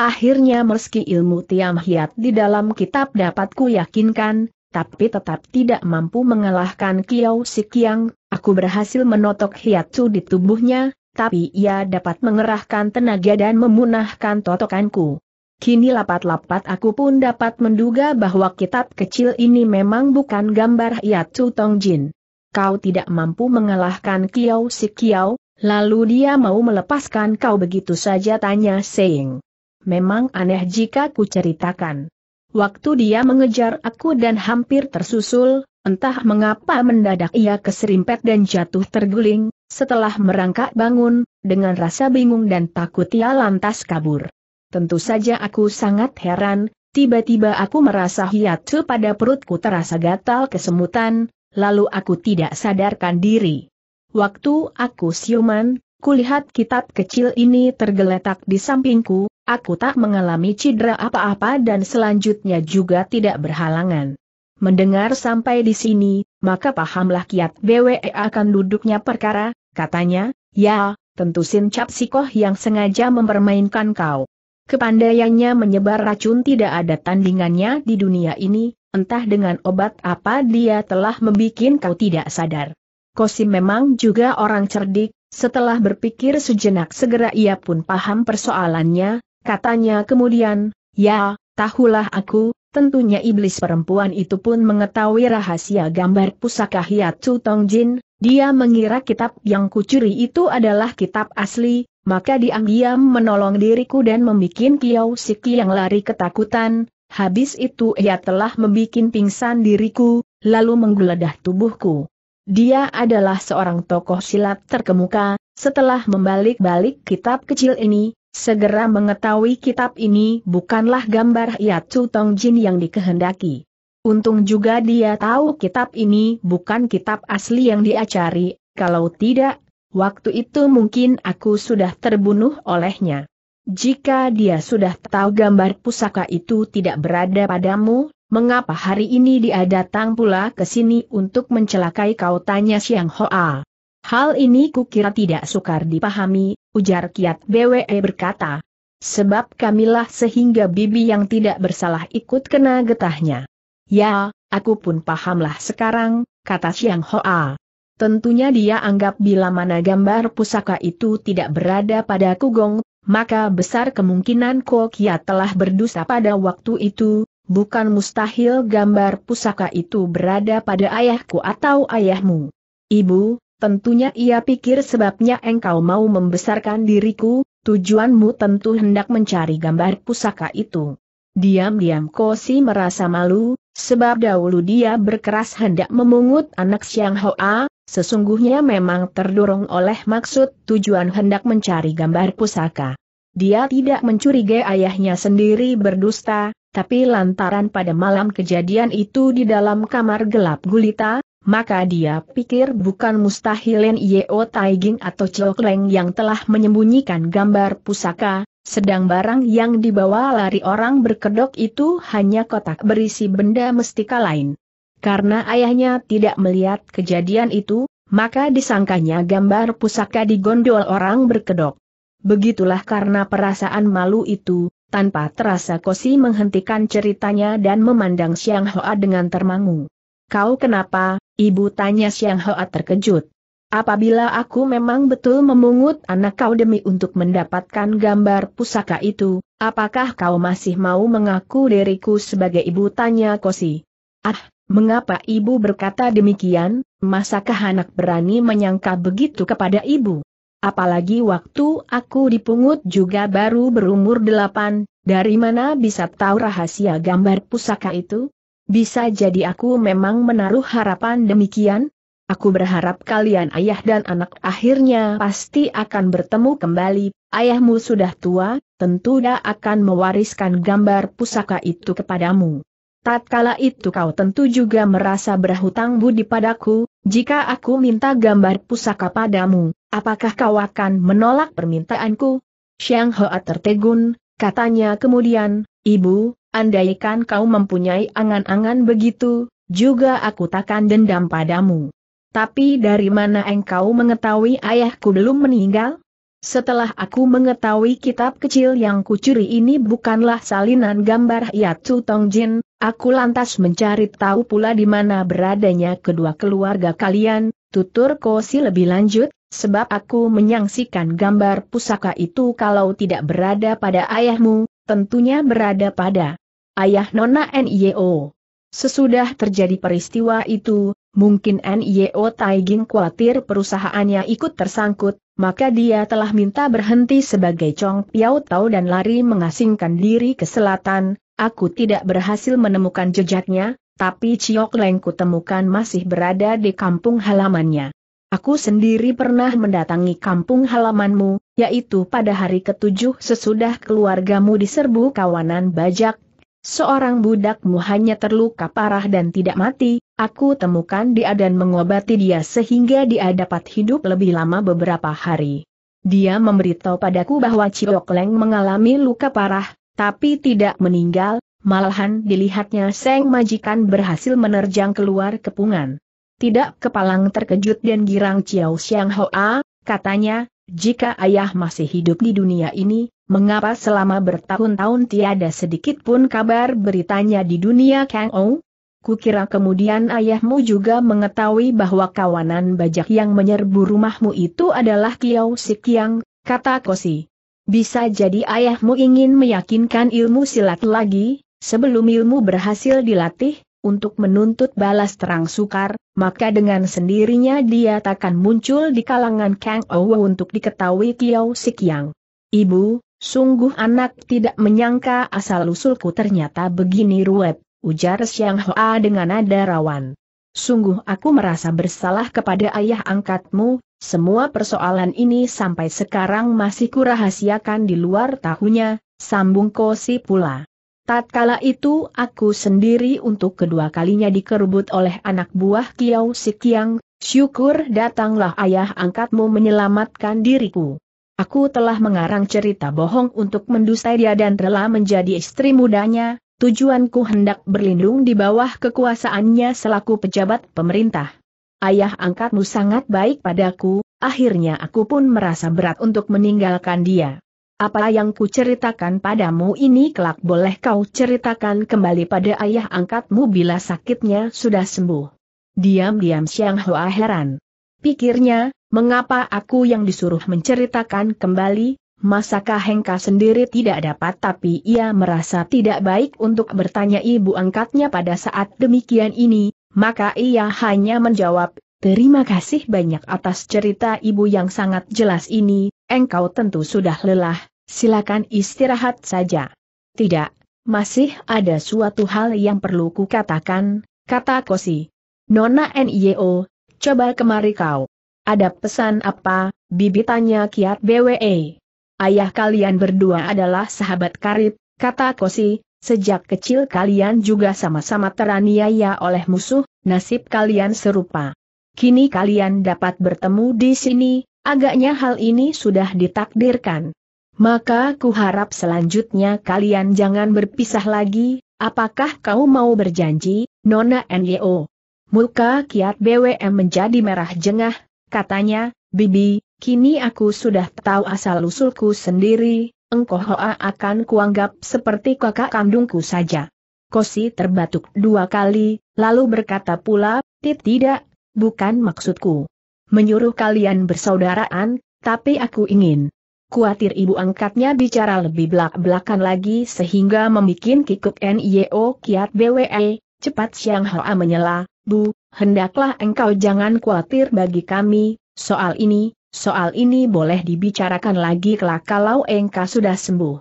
Akhirnya meski ilmu Tiam Hiat di dalam kitab dapat ku yakinkan, tapi tetap tidak mampu mengalahkan Kiao Sikiang, aku berhasil menotok Hiatsu di tubuhnya, tapi ia dapat mengerahkan tenaga dan memunahkan totokanku. Kini lapat-lapat aku pun dapat menduga bahwa kitab kecil ini memang bukan gambar hiat Tong Jin. Kau tidak mampu mengalahkan Kiao Sikiao, lalu dia mau melepaskan kau begitu saja tanya Seing memang aneh jika ku ceritakan. Waktu dia mengejar aku dan hampir tersusul, entah mengapa mendadak ia keserimpet dan jatuh terguling, setelah merangkak bangun, dengan rasa bingung dan takut ia lantas kabur. Tentu saja aku sangat heran, tiba-tiba aku merasa hiatu pada perutku terasa gatal kesemutan, lalu aku tidak sadarkan diri. Waktu aku siuman, kulihat kitab kecil ini tergeletak di sampingku, Aku tak mengalami cedera apa-apa dan selanjutnya juga tidak berhalangan. Mendengar sampai di sini, maka pahamlah kiat BWE akan duduknya perkara, katanya, ya, tentu Sin Cap yang sengaja mempermainkan kau. Kepandaiannya menyebar racun tidak ada tandingannya di dunia ini, entah dengan obat apa dia telah membuat kau tidak sadar. Kosim memang juga orang cerdik, setelah berpikir sejenak segera ia pun paham persoalannya, Katanya kemudian, ya, tahulah aku, tentunya iblis perempuan itu pun mengetahui rahasia gambar pusaka Tong Jin, dia mengira kitab yang kucuri itu adalah kitab asli, maka diam-diam menolong diriku dan membuat Kiao Siki yang lari ketakutan, habis itu ia telah membuat pingsan diriku, lalu menggeledah tubuhku. Dia adalah seorang tokoh silat terkemuka, setelah membalik-balik kitab kecil ini, Segera mengetahui kitab ini bukanlah gambar Yatsu Jin yang dikehendaki. Untung juga dia tahu kitab ini bukan kitab asli yang dia cari, kalau tidak, waktu itu mungkin aku sudah terbunuh olehnya. Jika dia sudah tahu gambar pusaka itu tidak berada padamu, mengapa hari ini dia datang pula ke sini untuk mencelakai kau tanya Siang Hoa. Hal ini kukira tidak sukar dipahami, ujar Kiat BWE berkata. Sebab kamilah sehingga bibi yang tidak bersalah ikut kena getahnya. Ya, aku pun pahamlah sekarang, kata Siang Hoa. Tentunya dia anggap bila mana gambar pusaka itu tidak berada pada Kugong, maka besar kemungkinan Ko Kiat telah berdosa pada waktu itu, bukan mustahil gambar pusaka itu berada pada ayahku atau ayahmu. Ibu, Tentunya ia pikir sebabnya engkau mau membesarkan diriku, tujuanmu tentu hendak mencari gambar pusaka itu. Diam-diam Kosi merasa malu, sebab dahulu dia berkeras hendak memungut anak Siang Hoa, sesungguhnya memang terdorong oleh maksud tujuan hendak mencari gambar pusaka. Dia tidak mencurigai ayahnya sendiri berdusta, tapi lantaran pada malam kejadian itu di dalam kamar gelap gulita, maka dia pikir bukan mustahil Yeo Taiging atau Chok Leng yang telah menyembunyikan gambar pusaka, sedang barang yang dibawa lari orang berkedok itu hanya kotak berisi benda mestika lain. Karena ayahnya tidak melihat kejadian itu, maka disangkanya gambar pusaka digondol orang berkedok. Begitulah karena perasaan malu itu, tanpa terasa Kosi menghentikan ceritanya dan memandang Siang Hoa dengan termangu. Kau kenapa? Ibu tanya Siang Hoa terkejut. Apabila aku memang betul memungut anak kau demi untuk mendapatkan gambar pusaka itu, apakah kau masih mau mengaku diriku sebagai ibu tanya Kosi? Ah, mengapa ibu berkata demikian, masakah anak berani menyangka begitu kepada ibu? Apalagi waktu aku dipungut juga baru berumur delapan, dari mana bisa tahu rahasia gambar pusaka itu? Bisa jadi aku memang menaruh harapan demikian? Aku berharap kalian ayah dan anak akhirnya pasti akan bertemu kembali. Ayahmu sudah tua, tentu dia akan mewariskan gambar pusaka itu kepadamu. Tatkala itu kau tentu juga merasa berhutang budi padaku, jika aku minta gambar pusaka padamu, apakah kau akan menolak permintaanku? Xiang Hoa tertegun, katanya kemudian, Ibu, Andaikan kau mempunyai angan-angan begitu, juga aku takkan dendam padamu. Tapi dari mana engkau mengetahui ayahku belum meninggal? Setelah aku mengetahui kitab kecil yang kucuri ini bukanlah salinan gambar Yatsu Tongjin, aku lantas mencari tahu pula di mana beradanya kedua keluarga kalian, tutur Kosi lebih lanjut, sebab aku menyaksikan gambar pusaka itu kalau tidak berada pada ayahmu, tentunya berada pada ayah Nona NIO. Sesudah terjadi peristiwa itu, mungkin NIO Taiging khawatir perusahaannya ikut tersangkut, maka dia telah minta berhenti sebagai Chong Piao Tau dan lari mengasingkan diri ke selatan, aku tidak berhasil menemukan jejaknya, tapi Ciok Leng temukan masih berada di kampung halamannya. Aku sendiri pernah mendatangi kampung halamanmu, yaitu pada hari ketujuh sesudah keluargamu diserbu kawanan bajak Seorang budakmu hanya terluka parah dan tidak mati, aku temukan dia dan mengobati dia sehingga dia dapat hidup lebih lama beberapa hari. Dia memberitahu padaku bahwa Ciok Leng mengalami luka parah, tapi tidak meninggal, malahan dilihatnya Seng Majikan berhasil menerjang keluar kepungan. Tidak kepalang terkejut dan girang Ciao Xiang Hoa, katanya, jika ayah masih hidup di dunia ini, mengapa selama bertahun-tahun tiada sedikit pun kabar beritanya di dunia Kang Ou? Kukira kemudian ayahmu juga mengetahui bahwa kawanan bajak yang menyerbu rumahmu itu adalah Kiao Sikiang, kata Kosi. Bisa jadi ayahmu ingin meyakinkan ilmu silat lagi, sebelum ilmu berhasil dilatih, untuk menuntut balas terang sukar, maka dengan sendirinya dia takkan muncul di kalangan Kang Ou untuk diketahui Kiao Sikiang. Ibu, Sungguh anak tidak menyangka asal-usulku ternyata begini ruwet, ujar Siang Hoa dengan nada rawan. Sungguh aku merasa bersalah kepada ayah angkatmu, semua persoalan ini sampai sekarang masih kurahasiakan di luar tahunya, sambung kosi pula. Tatkala itu aku sendiri untuk kedua kalinya dikerubut oleh anak buah Kiau Sikiang, syukur datanglah ayah angkatmu menyelamatkan diriku. Aku telah mengarang cerita bohong untuk mendustai dia dan rela menjadi istri mudanya, tujuanku hendak berlindung di bawah kekuasaannya selaku pejabat pemerintah. Ayah angkatmu sangat baik padaku, akhirnya aku pun merasa berat untuk meninggalkan dia. Apa yang kuceritakan padamu ini kelak boleh kau ceritakan kembali pada ayah angkatmu bila sakitnya sudah sembuh. Diam-diam Siang Hua heran. Pikirnya, Mengapa aku yang disuruh menceritakan kembali, Masakah Hengka sendiri tidak dapat tapi ia merasa tidak baik untuk bertanya ibu angkatnya pada saat demikian ini, maka ia hanya menjawab, terima kasih banyak atas cerita ibu yang sangat jelas ini, engkau tentu sudah lelah, silakan istirahat saja. Tidak, masih ada suatu hal yang perlu kukatakan, kata Kosi. Nona NIO, coba kemari kau. Ada pesan apa? Bibi tanya Kiat BWE. Ayah kalian berdua adalah sahabat karib, kata Kosi, sejak kecil kalian juga sama-sama teraniaya oleh musuh, nasib kalian serupa. Kini kalian dapat bertemu di sini, agaknya hal ini sudah ditakdirkan. Maka kuharap selanjutnya kalian jangan berpisah lagi, apakah kau mau berjanji, Nona Nyo? Muka kiat BWM menjadi merah jengah, Katanya, Bibi, kini aku sudah tahu asal-usulku sendiri, engkau Hoa akan kuanggap seperti kakak kandungku saja. Kosi terbatuk dua kali, lalu berkata pula, tidak, bukan maksudku. Menyuruh kalian bersaudaraan, tapi aku ingin. Kuatir ibu angkatnya bicara lebih belak-belakan lagi sehingga membuat Kikuk NYO Kiat BWE, cepat Siang Hoa menyela, Bu, hendaklah engkau jangan khawatir bagi kami, soal ini, soal ini boleh dibicarakan lagi kelak kalau engkau sudah sembuh.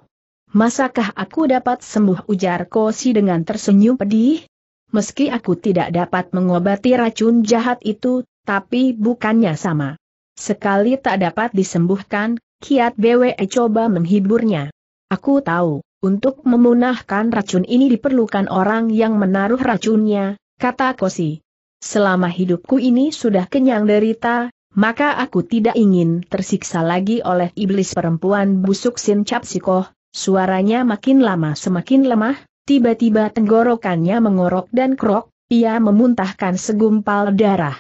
Masakah aku dapat sembuh ujar Kosi dengan tersenyum pedih? Meski aku tidak dapat mengobati racun jahat itu, tapi bukannya sama. Sekali tak dapat disembuhkan, kiat BWE e coba menghiburnya. Aku tahu, untuk memunahkan racun ini diperlukan orang yang menaruh racunnya, kata Kosi. Selama hidupku ini sudah kenyang derita, maka aku tidak ingin tersiksa lagi oleh iblis perempuan busuk Sin Cap suaranya makin lama semakin lemah, tiba-tiba tenggorokannya mengorok dan krok, ia memuntahkan segumpal darah.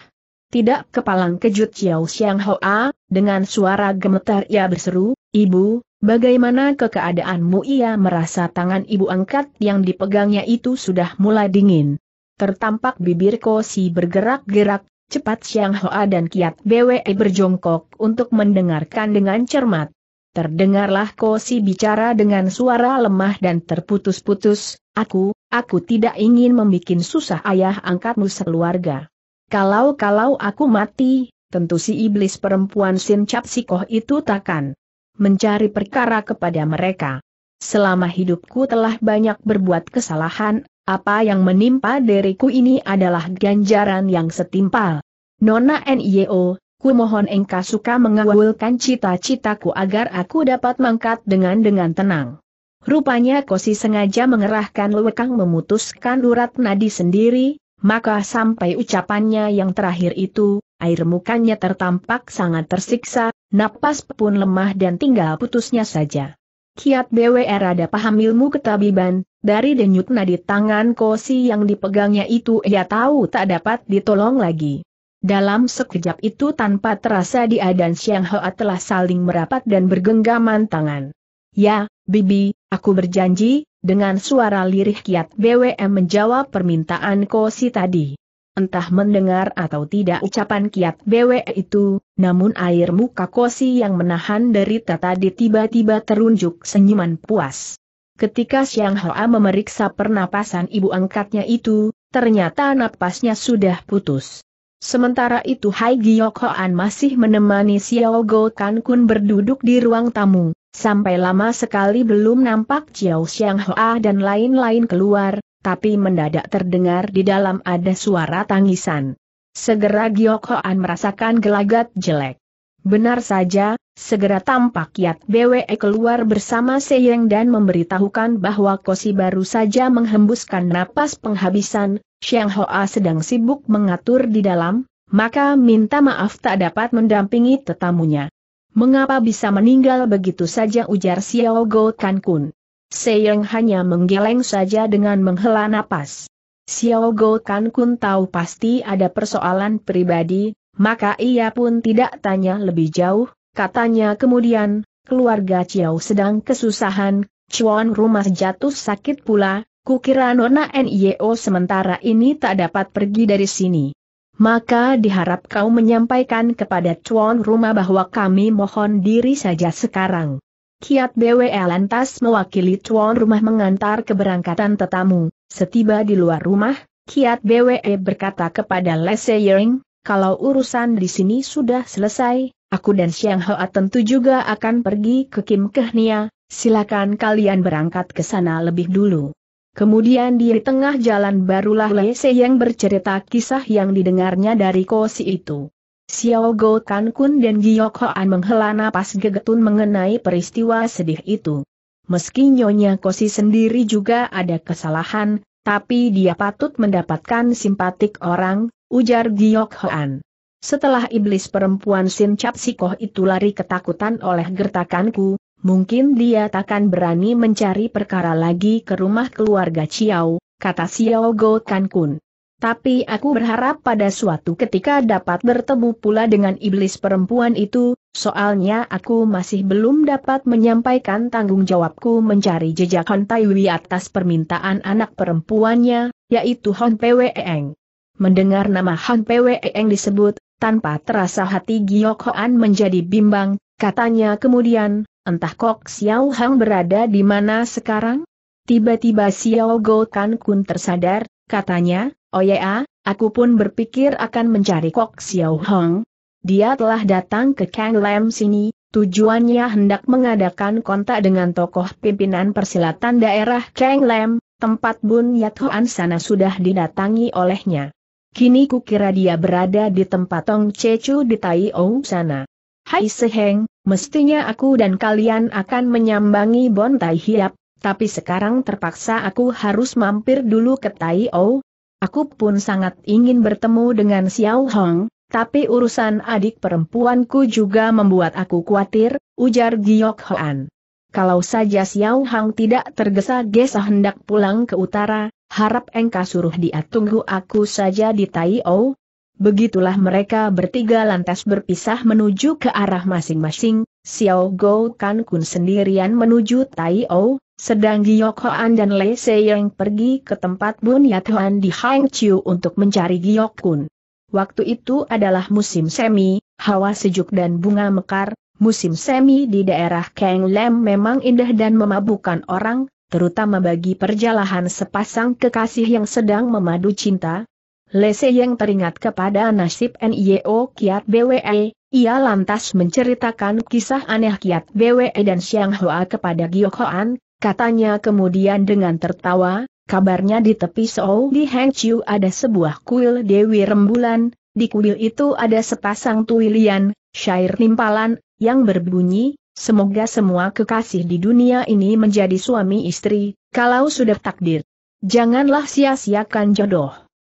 Tidak kepalang kejut Xiao Xiang Hoa, dengan suara gemetar ia berseru, Ibu, bagaimana kekeadaanmu ia merasa tangan ibu angkat yang dipegangnya itu sudah mulai dingin. Tertampak bibir Kosi bergerak-gerak, cepat Siang Hoa dan Kiat BWE berjongkok untuk mendengarkan dengan cermat. Terdengarlah Kosi bicara dengan suara lemah dan terputus-putus, aku, aku tidak ingin membuat susah ayah angkatmu sekeluarga. Kalau-kalau aku mati, tentu si iblis perempuan Sin Cap Sikoh itu takkan mencari perkara kepada mereka. Selama hidupku telah banyak berbuat kesalahan, apa yang menimpa diriku ini adalah ganjaran yang setimpal. Nona NIO, ku mohon engkau suka mengawulkan cita-citaku agar aku dapat mangkat dengan dengan tenang. Rupanya Kosi sengaja mengerahkan lewekang memutuskan urat nadi sendiri, maka sampai ucapannya yang terakhir itu, air mukanya tertampak sangat tersiksa, napas pun lemah dan tinggal putusnya saja. Kiat BWR ada paham ilmu ketabiban, dari denyut nadi tangan kosi yang dipegangnya itu ia tahu tak dapat ditolong lagi. Dalam sekejap itu tanpa terasa dia dan Siang Hoa telah saling merapat dan bergenggaman tangan. Ya, Bibi, aku berjanji, dengan suara lirih kiat BWM menjawab permintaan kosi tadi entah mendengar atau tidak ucapan kiat BW itu, namun air muka Kosi yang menahan tata tadi tiba-tiba terunjuk senyuman puas. Ketika Siang Hoa memeriksa pernapasan ibu angkatnya itu, ternyata napasnya sudah putus. Sementara itu Hai Giyok Hoan masih menemani Xiao Go Kan Kun berduduk di ruang tamu, sampai lama sekali belum nampak Xiao Siang Hoa dan lain-lain keluar, tapi mendadak terdengar di dalam ada suara tangisan. Segera Giok Hoan merasakan gelagat jelek. Benar saja, segera tampak Yat BWE keluar bersama Seyeng dan memberitahukan bahwa Kosi baru saja menghembuskan napas penghabisan, Xiang Hoa sedang sibuk mengatur di dalam, maka minta maaf tak dapat mendampingi tetamunya. Mengapa bisa meninggal begitu saja ujar Xiao Go Kan Kun? Seyeng hanya menggeleng saja dengan menghela napas. Xiao Go Kan Kun tahu pasti ada persoalan pribadi, maka ia pun tidak tanya lebih jauh, katanya kemudian, keluarga Xiao sedang kesusahan, Chuan rumah jatuh sakit pula, kukira Nona NIO sementara ini tak dapat pergi dari sini. Maka diharap kau menyampaikan kepada Chuan rumah bahwa kami mohon diri saja sekarang. Kiat BW lantas mewakili tuan rumah mengantar keberangkatan tetamu. Setiba di luar rumah, Kiat BWE berkata kepada Lese Yering, kalau urusan di sini sudah selesai, aku dan Siang Hoa tentu juga akan pergi ke Kim Kehnia, silakan kalian berangkat ke sana lebih dulu. Kemudian di tengah jalan barulah Lese yang bercerita kisah yang didengarnya dari kosi itu. Xiao Go Kan Kun dan Giok Hoan menghela napas gegetun mengenai peristiwa sedih itu. Meski Nyonya Kosi sendiri juga ada kesalahan, tapi dia patut mendapatkan simpatik orang, ujar Giok Hoan. Setelah iblis perempuan Sin Cap Sikoh itu lari ketakutan oleh gertakanku, mungkin dia takkan berani mencari perkara lagi ke rumah keluarga Ciao, kata Xiao Go Kan Kun. Tapi aku berharap pada suatu ketika dapat bertemu pula dengan iblis perempuan itu, soalnya aku masih belum dapat menyampaikan tanggung jawabku mencari jejak Hon Taiwi atas permintaan anak perempuannya, yaitu Hon e Eng. Mendengar nama Hon Pwe Eng disebut, tanpa terasa hati Giok Hoan menjadi bimbang, katanya kemudian, entah Kok Xiao Hang berada di mana sekarang? Tiba-tiba Xiao Go Kan Kun tersadar, katanya, Oh ya, aku pun berpikir akan mencari Kok Xiao Hong. Dia telah datang ke Kang Lam sini, tujuannya hendak mengadakan kontak dengan tokoh pimpinan persilatan daerah Kang Lam, tempat Bun Yat Hoan sana sudah didatangi olehnya. Kini kukira dia berada di tempat Tong Cecu di Tai Ong sana. Hai Seheng, mestinya aku dan kalian akan menyambangi Bon Tai Hiap, tapi sekarang terpaksa aku harus mampir dulu ke Tai Ong Aku pun sangat ingin bertemu dengan Xiao Hong, tapi urusan adik perempuanku juga membuat aku khawatir, ujar Giok Hoan. Kalau saja Xiao Hong tidak tergesa-gesa hendak pulang ke utara, harap engkau suruh dia tunggu aku saja di Tai O. Begitulah mereka bertiga lantas berpisah menuju ke arah masing-masing, Xiao Go Kan Kun sendirian menuju Tai O, sedang Giyok Hoan dan Lei yang pergi ke tempat Yat Hoan di Chiu untuk mencari Giyok Kun. Waktu itu adalah musim semi, hawa sejuk dan bunga mekar, musim semi di daerah Kang Lam memang indah dan memabukan orang, terutama bagi perjalanan sepasang kekasih yang sedang memadu cinta. Lei yang teringat kepada nasib Nio Kiat BWE, ia lantas menceritakan kisah aneh Kiat BWE dan Xiang Hua kepada Giyok Hoan, Katanya kemudian dengan tertawa, kabarnya di tepi Sou di Hengqiu ada sebuah kuil Dewi Rembulan, di kuil itu ada sepasang tuilian, syair nimpalan, yang berbunyi, semoga semua kekasih di dunia ini menjadi suami istri, kalau sudah takdir. Janganlah sia-siakan jodoh.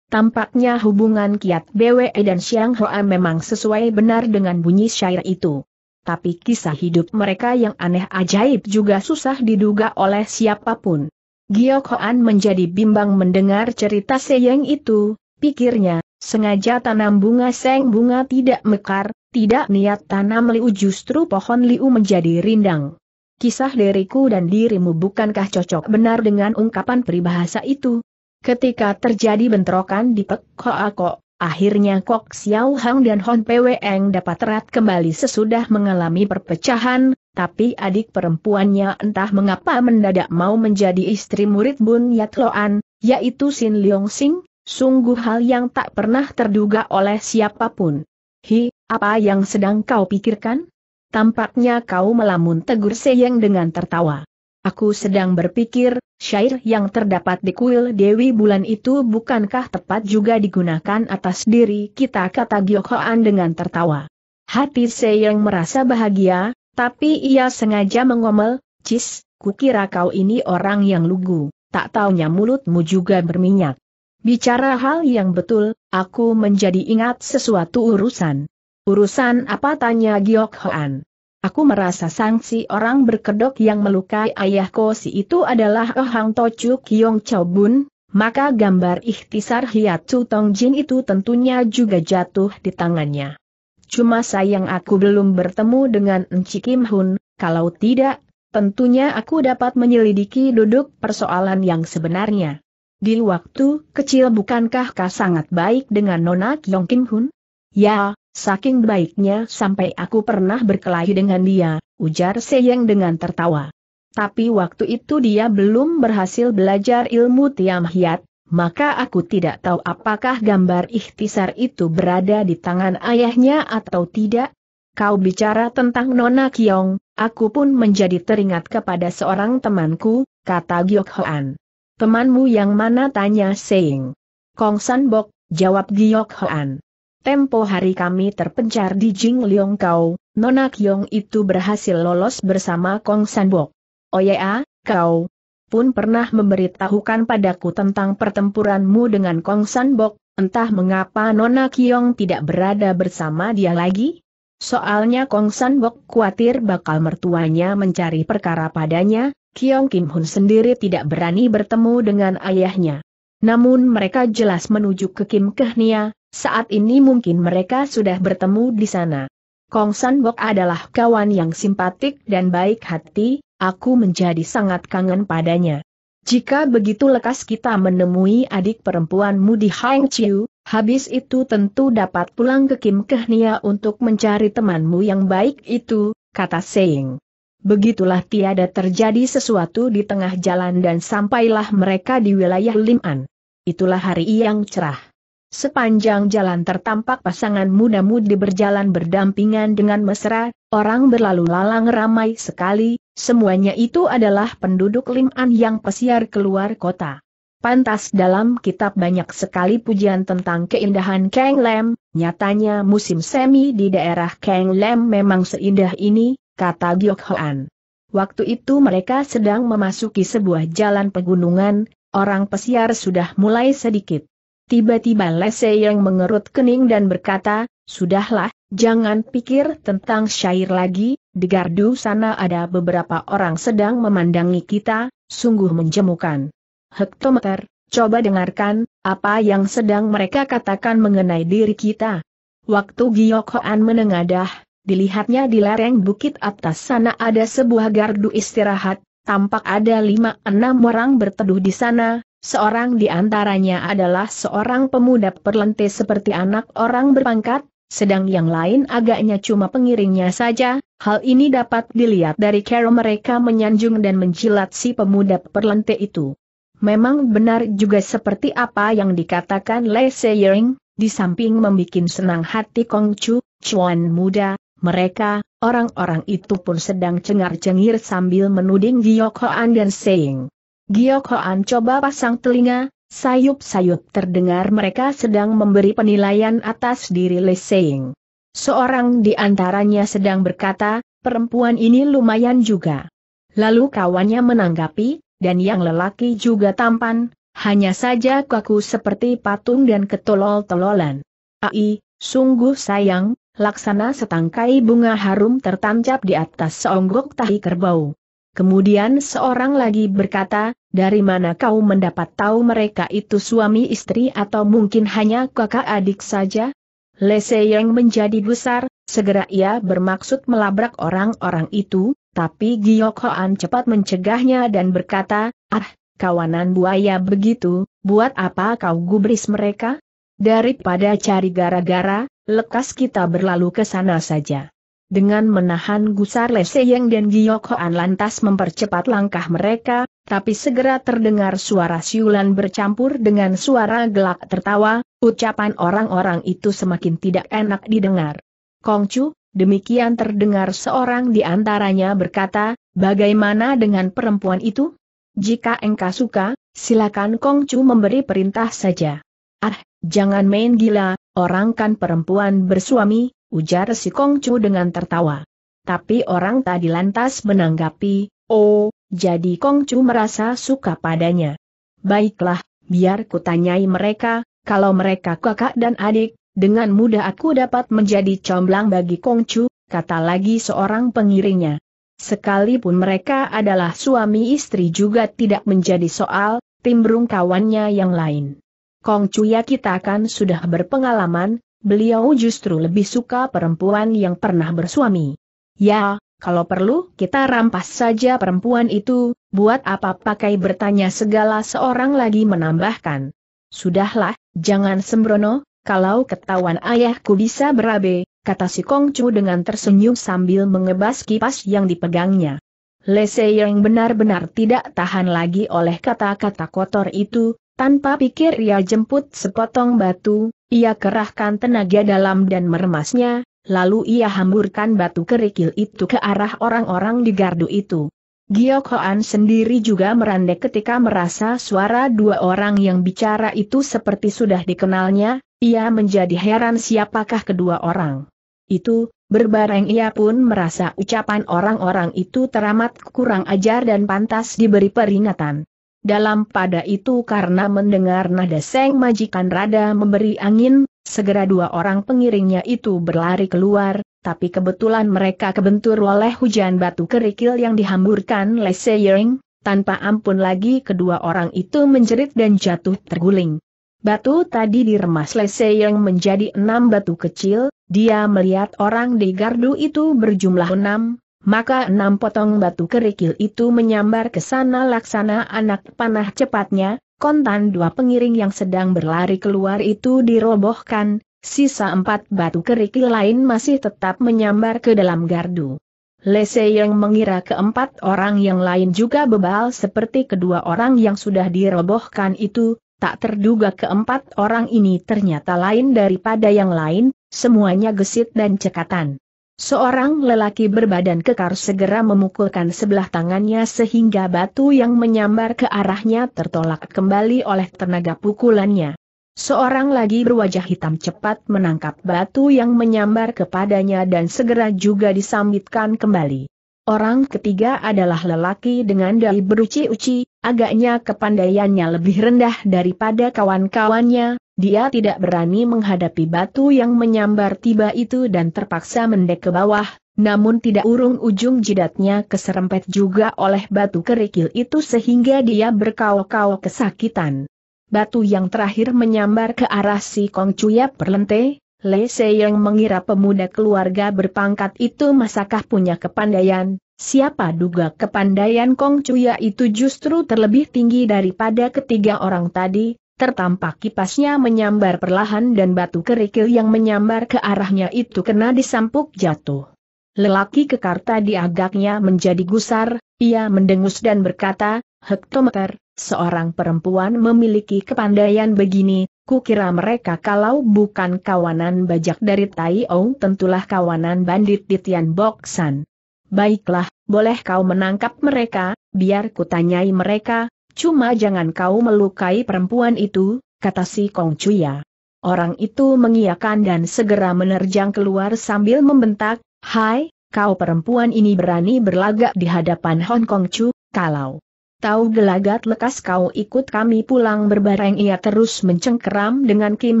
Tampaknya hubungan Kiat BWE dan Xiang Hoa memang sesuai benar dengan bunyi syair itu tapi kisah hidup mereka yang aneh ajaib juga susah diduga oleh siapapun. Giok Hoan menjadi bimbang mendengar cerita Seyeng itu, pikirnya, sengaja tanam bunga seng bunga tidak mekar, tidak niat tanam liu justru pohon liu menjadi rindang. Kisah diriku dan dirimu bukankah cocok benar dengan ungkapan peribahasa itu? Ketika terjadi bentrokan di Pek Ako. Akhirnya Kok Xiao Hang dan Hon Pwe Eng dapat erat kembali sesudah mengalami perpecahan, tapi adik perempuannya entah mengapa mendadak mau menjadi istri murid Bun Yat Loan, yaitu Sin Leong Sing, sungguh hal yang tak pernah terduga oleh siapapun. Hi, apa yang sedang kau pikirkan? Tampaknya kau melamun tegur Seyeng dengan tertawa. Aku sedang berpikir, syair yang terdapat di kuil Dewi Bulan itu bukankah tepat juga digunakan atas diri kita kata Giokhoan dengan tertawa. Hati Seyang merasa bahagia, tapi ia sengaja mengomel, Cis, kukira kau ini orang yang lugu, tak taunya mulutmu juga berminyak. Bicara hal yang betul, aku menjadi ingat sesuatu urusan. Urusan apa tanya Giokhoan? Aku merasa sanksi orang berkedok yang melukai ayah kosi itu adalah Ohang oh Tochu Tocu Kyong Chow Bun, maka gambar ikhtisar Hiatsu Tong Jin itu tentunya juga jatuh di tangannya. Cuma sayang aku belum bertemu dengan Enci Kim Hun, kalau tidak, tentunya aku dapat menyelidiki duduk persoalan yang sebenarnya. Di waktu kecil bukankah kau sangat baik dengan Nona Kyong Kim Hun? Ya, Saking baiknya sampai aku pernah berkelahi dengan dia, ujar Seyeng dengan tertawa. Tapi waktu itu dia belum berhasil belajar ilmu Tiam Hiat, maka aku tidak tahu apakah gambar ikhtisar itu berada di tangan ayahnya atau tidak. Kau bicara tentang Nona Kiong, aku pun menjadi teringat kepada seorang temanku, kata Giok Hoan. Temanmu yang mana tanya Seyeng. Kong San Bok, jawab Giok Hoan. Tempo hari kami terpencar di Jing Liong Kau, Nona Kyong itu berhasil lolos bersama Kong Sanbok. Oh ya, kau pun pernah memberitahukan padaku tentang pertempuranmu dengan Kong Sanbok, entah mengapa Nona Kyong tidak berada bersama dia lagi? Soalnya Kong Sanbok khawatir bakal mertuanya mencari perkara padanya, Kyong Kim Hun sendiri tidak berani bertemu dengan ayahnya. Namun mereka jelas menuju ke Kim Kehnia, saat ini mungkin mereka sudah bertemu di sana. Kong San Bok adalah kawan yang simpatik dan baik hati, aku menjadi sangat kangen padanya. Jika begitu lekas kita menemui adik perempuanmu di Hang Chiu, habis itu tentu dapat pulang ke Kim Kehnia untuk mencari temanmu yang baik itu, kata Seing. Begitulah tiada terjadi sesuatu di tengah jalan dan sampailah mereka di wilayah Liman. Itulah hari yang cerah. Sepanjang jalan tertampak pasangan muda-mudi berjalan berdampingan dengan mesra, orang berlalu lalang ramai sekali, semuanya itu adalah penduduk Liman yang pesiar keluar kota. Pantas dalam kitab banyak sekali pujian tentang keindahan Kang Lem, nyatanya musim semi di daerah Kang Lem memang seindah ini, kata Giok Hoan. Waktu itu mereka sedang memasuki sebuah jalan pegunungan, orang pesiar sudah mulai sedikit. Tiba-tiba Lese yang mengerut kening dan berkata, Sudahlah, jangan pikir tentang syair lagi, di gardu sana ada beberapa orang sedang memandangi kita, sungguh menjemukan. Hektometer, coba dengarkan, apa yang sedang mereka katakan mengenai diri kita. Waktu Giyokhoan menengadah, dilihatnya di lereng bukit atas sana ada sebuah gardu istirahat, tampak ada lima enam orang berteduh di sana, Seorang di antaranya adalah seorang pemuda perlente seperti anak orang berpangkat, sedang yang lain agaknya cuma pengiringnya saja, hal ini dapat dilihat dari cara mereka menyanjung dan menjilat si pemuda perlente itu. Memang benar juga seperti apa yang dikatakan Lei Seiring, di samping membuat senang hati Kong Chu, Chuan muda, mereka, orang-orang itu pun sedang cengar-cengir sambil menuding Giok Hoan dan Seiring. Giok Hoan coba pasang telinga, sayup-sayup terdengar mereka sedang memberi penilaian atas diri Leseng. Seorang di antaranya sedang berkata, perempuan ini lumayan juga. Lalu kawannya menanggapi, dan yang lelaki juga tampan, hanya saja kaku seperti patung dan ketolol-tololan. Ai, sungguh sayang, laksana setangkai bunga harum tertancap di atas seonggok tahi kerbau. Kemudian seorang lagi berkata, dari mana kau mendapat tahu mereka itu suami istri atau mungkin hanya kakak adik saja? Lese yang menjadi besar. segera ia bermaksud melabrak orang-orang itu, tapi Giok cepat mencegahnya dan berkata, ah, kawanan buaya begitu, buat apa kau gubris mereka? Daripada cari gara-gara, lekas kita berlalu ke sana saja. Dengan menahan gusar Leseyeng dan Giyok lantas mempercepat langkah mereka, tapi segera terdengar suara siulan bercampur dengan suara gelak tertawa, ucapan orang-orang itu semakin tidak enak didengar. Kongcu, demikian terdengar seorang di antaranya berkata, bagaimana dengan perempuan itu? Jika engkau suka, silakan Kongcu memberi perintah saja. Ah, jangan main gila, orang kan perempuan bersuami, ujar si Kongcu dengan tertawa. Tapi orang tadi lantas menanggapi, oh, jadi Kongcu merasa suka padanya. Baiklah, biar kutanyai mereka, kalau mereka kakak dan adik, dengan mudah aku dapat menjadi comblang bagi Kongcu, kata lagi seorang pengiringnya. Sekalipun mereka adalah suami istri juga tidak menjadi soal, timbrung kawannya yang lain. Kongcu ya kita kan sudah berpengalaman, Beliau justru lebih suka perempuan yang pernah bersuami. Ya, kalau perlu kita rampas saja perempuan itu, buat apa pakai bertanya segala seorang lagi menambahkan. Sudahlah, jangan sembrono, kalau ketahuan ayahku bisa berabe, kata si Kongcu dengan tersenyum sambil mengebas kipas yang dipegangnya. Lese yang benar-benar tidak tahan lagi oleh kata-kata kotor itu, tanpa pikir ia jemput sepotong batu, ia kerahkan tenaga dalam dan meremasnya, lalu ia hamburkan batu kerikil itu ke arah orang-orang di gardu itu. Giok Hoan sendiri juga merandek ketika merasa suara dua orang yang bicara itu seperti sudah dikenalnya, ia menjadi heran siapakah kedua orang. Itu, berbareng ia pun merasa ucapan orang-orang itu teramat kurang ajar dan pantas diberi peringatan. Dalam pada itu karena mendengar nada seng majikan rada memberi angin, segera dua orang pengiringnya itu berlari keluar, tapi kebetulan mereka kebentur oleh hujan batu kerikil yang dihamburkan Leseyering, tanpa ampun lagi kedua orang itu menjerit dan jatuh terguling. Batu tadi diremas Lese yang menjadi enam batu kecil, dia melihat orang di gardu itu berjumlah enam, maka enam potong batu kerikil itu menyambar ke sana laksana anak panah cepatnya, kontan dua pengiring yang sedang berlari keluar itu dirobohkan, sisa empat batu kerikil lain masih tetap menyambar ke dalam gardu. Lese yang mengira keempat orang yang lain juga bebal seperti kedua orang yang sudah dirobohkan itu, tak terduga keempat orang ini ternyata lain daripada yang lain, semuanya gesit dan cekatan. Seorang lelaki berbadan kekar segera memukulkan sebelah tangannya sehingga batu yang menyambar ke arahnya tertolak kembali oleh tenaga pukulannya. Seorang lagi berwajah hitam cepat menangkap batu yang menyambar kepadanya dan segera juga disambitkan kembali. Orang ketiga adalah lelaki dengan dai beruci-uci, agaknya kepandaiannya lebih rendah daripada kawan-kawannya, dia tidak berani menghadapi batu yang menyambar tiba itu dan terpaksa mendek ke bawah, namun tidak urung ujung jidatnya keserempet juga oleh batu kerikil itu sehingga dia berkau-kau kesakitan. Batu yang terakhir menyambar ke arah si Kong Cuya Perlente, Le Se yang mengira pemuda keluarga berpangkat itu masakah punya kepandaian, siapa duga kepandaian Kong Cuya itu justru terlebih tinggi daripada ketiga orang tadi, tertampak kipasnya menyambar perlahan dan batu kerikil yang menyambar ke arahnya itu kena disampuk jatuh. Lelaki kekar tadi agaknya menjadi gusar, ia mendengus dan berkata, Hektometer, seorang perempuan memiliki kepandaian begini, kukira mereka kalau bukan kawanan bajak dari Tai Ong tentulah kawanan bandit di Tian Boksan. Baiklah, boleh kau menangkap mereka, biar kutanyai mereka, Cuma jangan kau melukai perempuan itu, kata si Kong Cuya. Orang itu mengiakan dan segera menerjang keluar sambil membentak, Hai, kau perempuan ini berani berlagak di hadapan Hong Kong Chu, kalau tahu gelagat lekas kau ikut kami pulang berbareng ia terus mencengkeram dengan Kim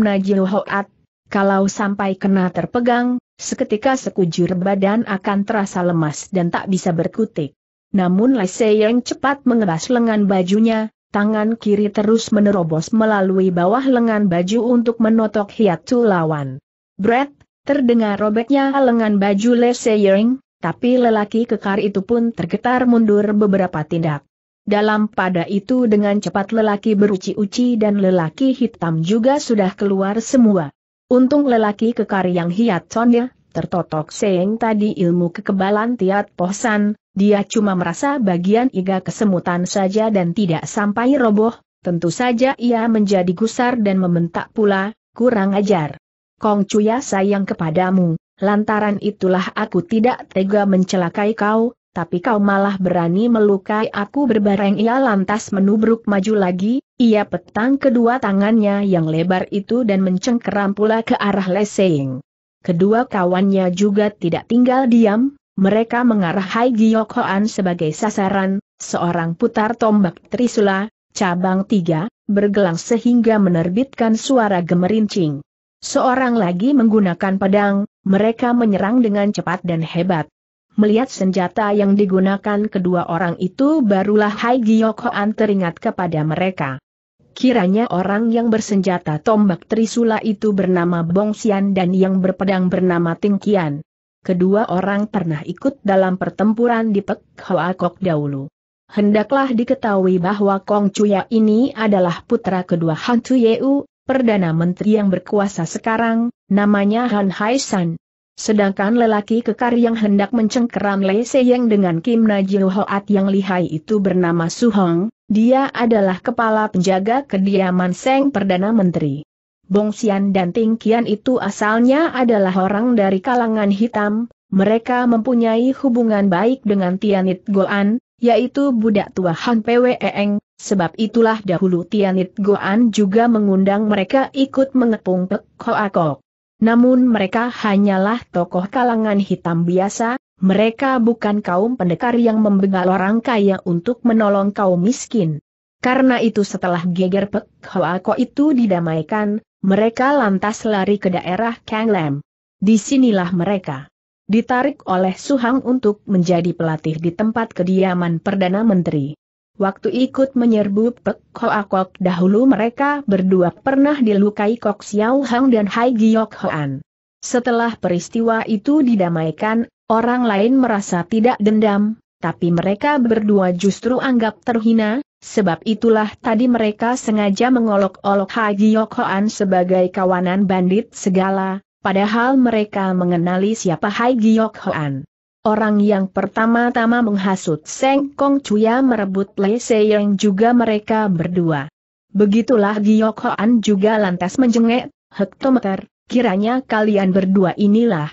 Najil Hoat. Kalau sampai kena terpegang, seketika sekujur badan akan terasa lemas dan tak bisa berkutik. Namun Lese yang cepat mengeras lengan bajunya, tangan kiri terus menerobos melalui bawah lengan baju untuk menotok hiatu lawan. Brett, terdengar robeknya lengan baju Lese Yering, tapi lelaki kekar itu pun tergetar mundur beberapa tindak. Dalam pada itu dengan cepat lelaki beruci-uci dan lelaki hitam juga sudah keluar semua. Untung lelaki kekar yang hiatonnya, tertotok seeng tadi ilmu kekebalan tiat posan, dia cuma merasa bagian iga kesemutan saja dan tidak sampai roboh, tentu saja ia menjadi gusar dan membentak pula, kurang ajar. Kong Cuya sayang kepadamu, lantaran itulah aku tidak tega mencelakai kau, tapi kau malah berani melukai aku berbareng ia lantas menubruk maju lagi, ia petang kedua tangannya yang lebar itu dan mencengkeram pula ke arah Leseng. Kedua kawannya juga tidak tinggal diam, mereka mengarah Hai Giok Hoan sebagai sasaran, seorang putar tombak Trisula, cabang tiga, bergelang sehingga menerbitkan suara gemerincing. Seorang lagi menggunakan pedang, mereka menyerang dengan cepat dan hebat. Melihat senjata yang digunakan kedua orang itu barulah Hai Giok Hoan teringat kepada mereka. Kiranya orang yang bersenjata tombak Trisula itu bernama Bong Xian dan yang berpedang bernama Tingkian kedua orang pernah ikut dalam pertempuran di Pek Hoa Kok dahulu. Hendaklah diketahui bahwa Kong Chuya ini adalah putra kedua Han Yeu, Perdana Menteri yang berkuasa sekarang, namanya Han Hai San. Sedangkan lelaki kekar yang hendak mencengkeram se Seyeng dengan Kim Najil Hoat yang lihai itu bernama Su Hong, dia adalah kepala penjaga kediaman Seng Perdana Menteri. Bongsian dan Tingkian itu asalnya adalah orang dari kalangan hitam, mereka mempunyai hubungan baik dengan Tianit Goan, yaitu budak tua Han Eng. sebab itulah dahulu Tianit Goan juga mengundang mereka ikut mengepung Pek Koakok. Namun mereka hanyalah tokoh kalangan hitam biasa, mereka bukan kaum pendekar yang membengal orang kaya untuk menolong kaum miskin. Karena itu setelah geger Pek Koakok itu didamaikan, mereka lantas lari ke daerah Kang Kanglem. Disinilah mereka ditarik oleh Suhang untuk menjadi pelatih di tempat kediaman Perdana Menteri. Waktu ikut menyerbu Pek Hoa Kok dahulu mereka berdua pernah dilukai Kok Xiao Hang dan Hai Giok Hoan. Setelah peristiwa itu didamaikan, orang lain merasa tidak dendam, tapi mereka berdua justru anggap terhina, Sebab itulah tadi mereka sengaja mengolok-olok Haji Yokhoan sebagai kawanan bandit segala, padahal mereka mengenali siapa Haji Yokhoan. Orang yang pertama-tama menghasut Seng Kong Chuya merebut Le Seyeng juga mereka berdua. Begitulah Giyokhoan juga lantas menjengek, hektometer, kiranya kalian berdua inilah.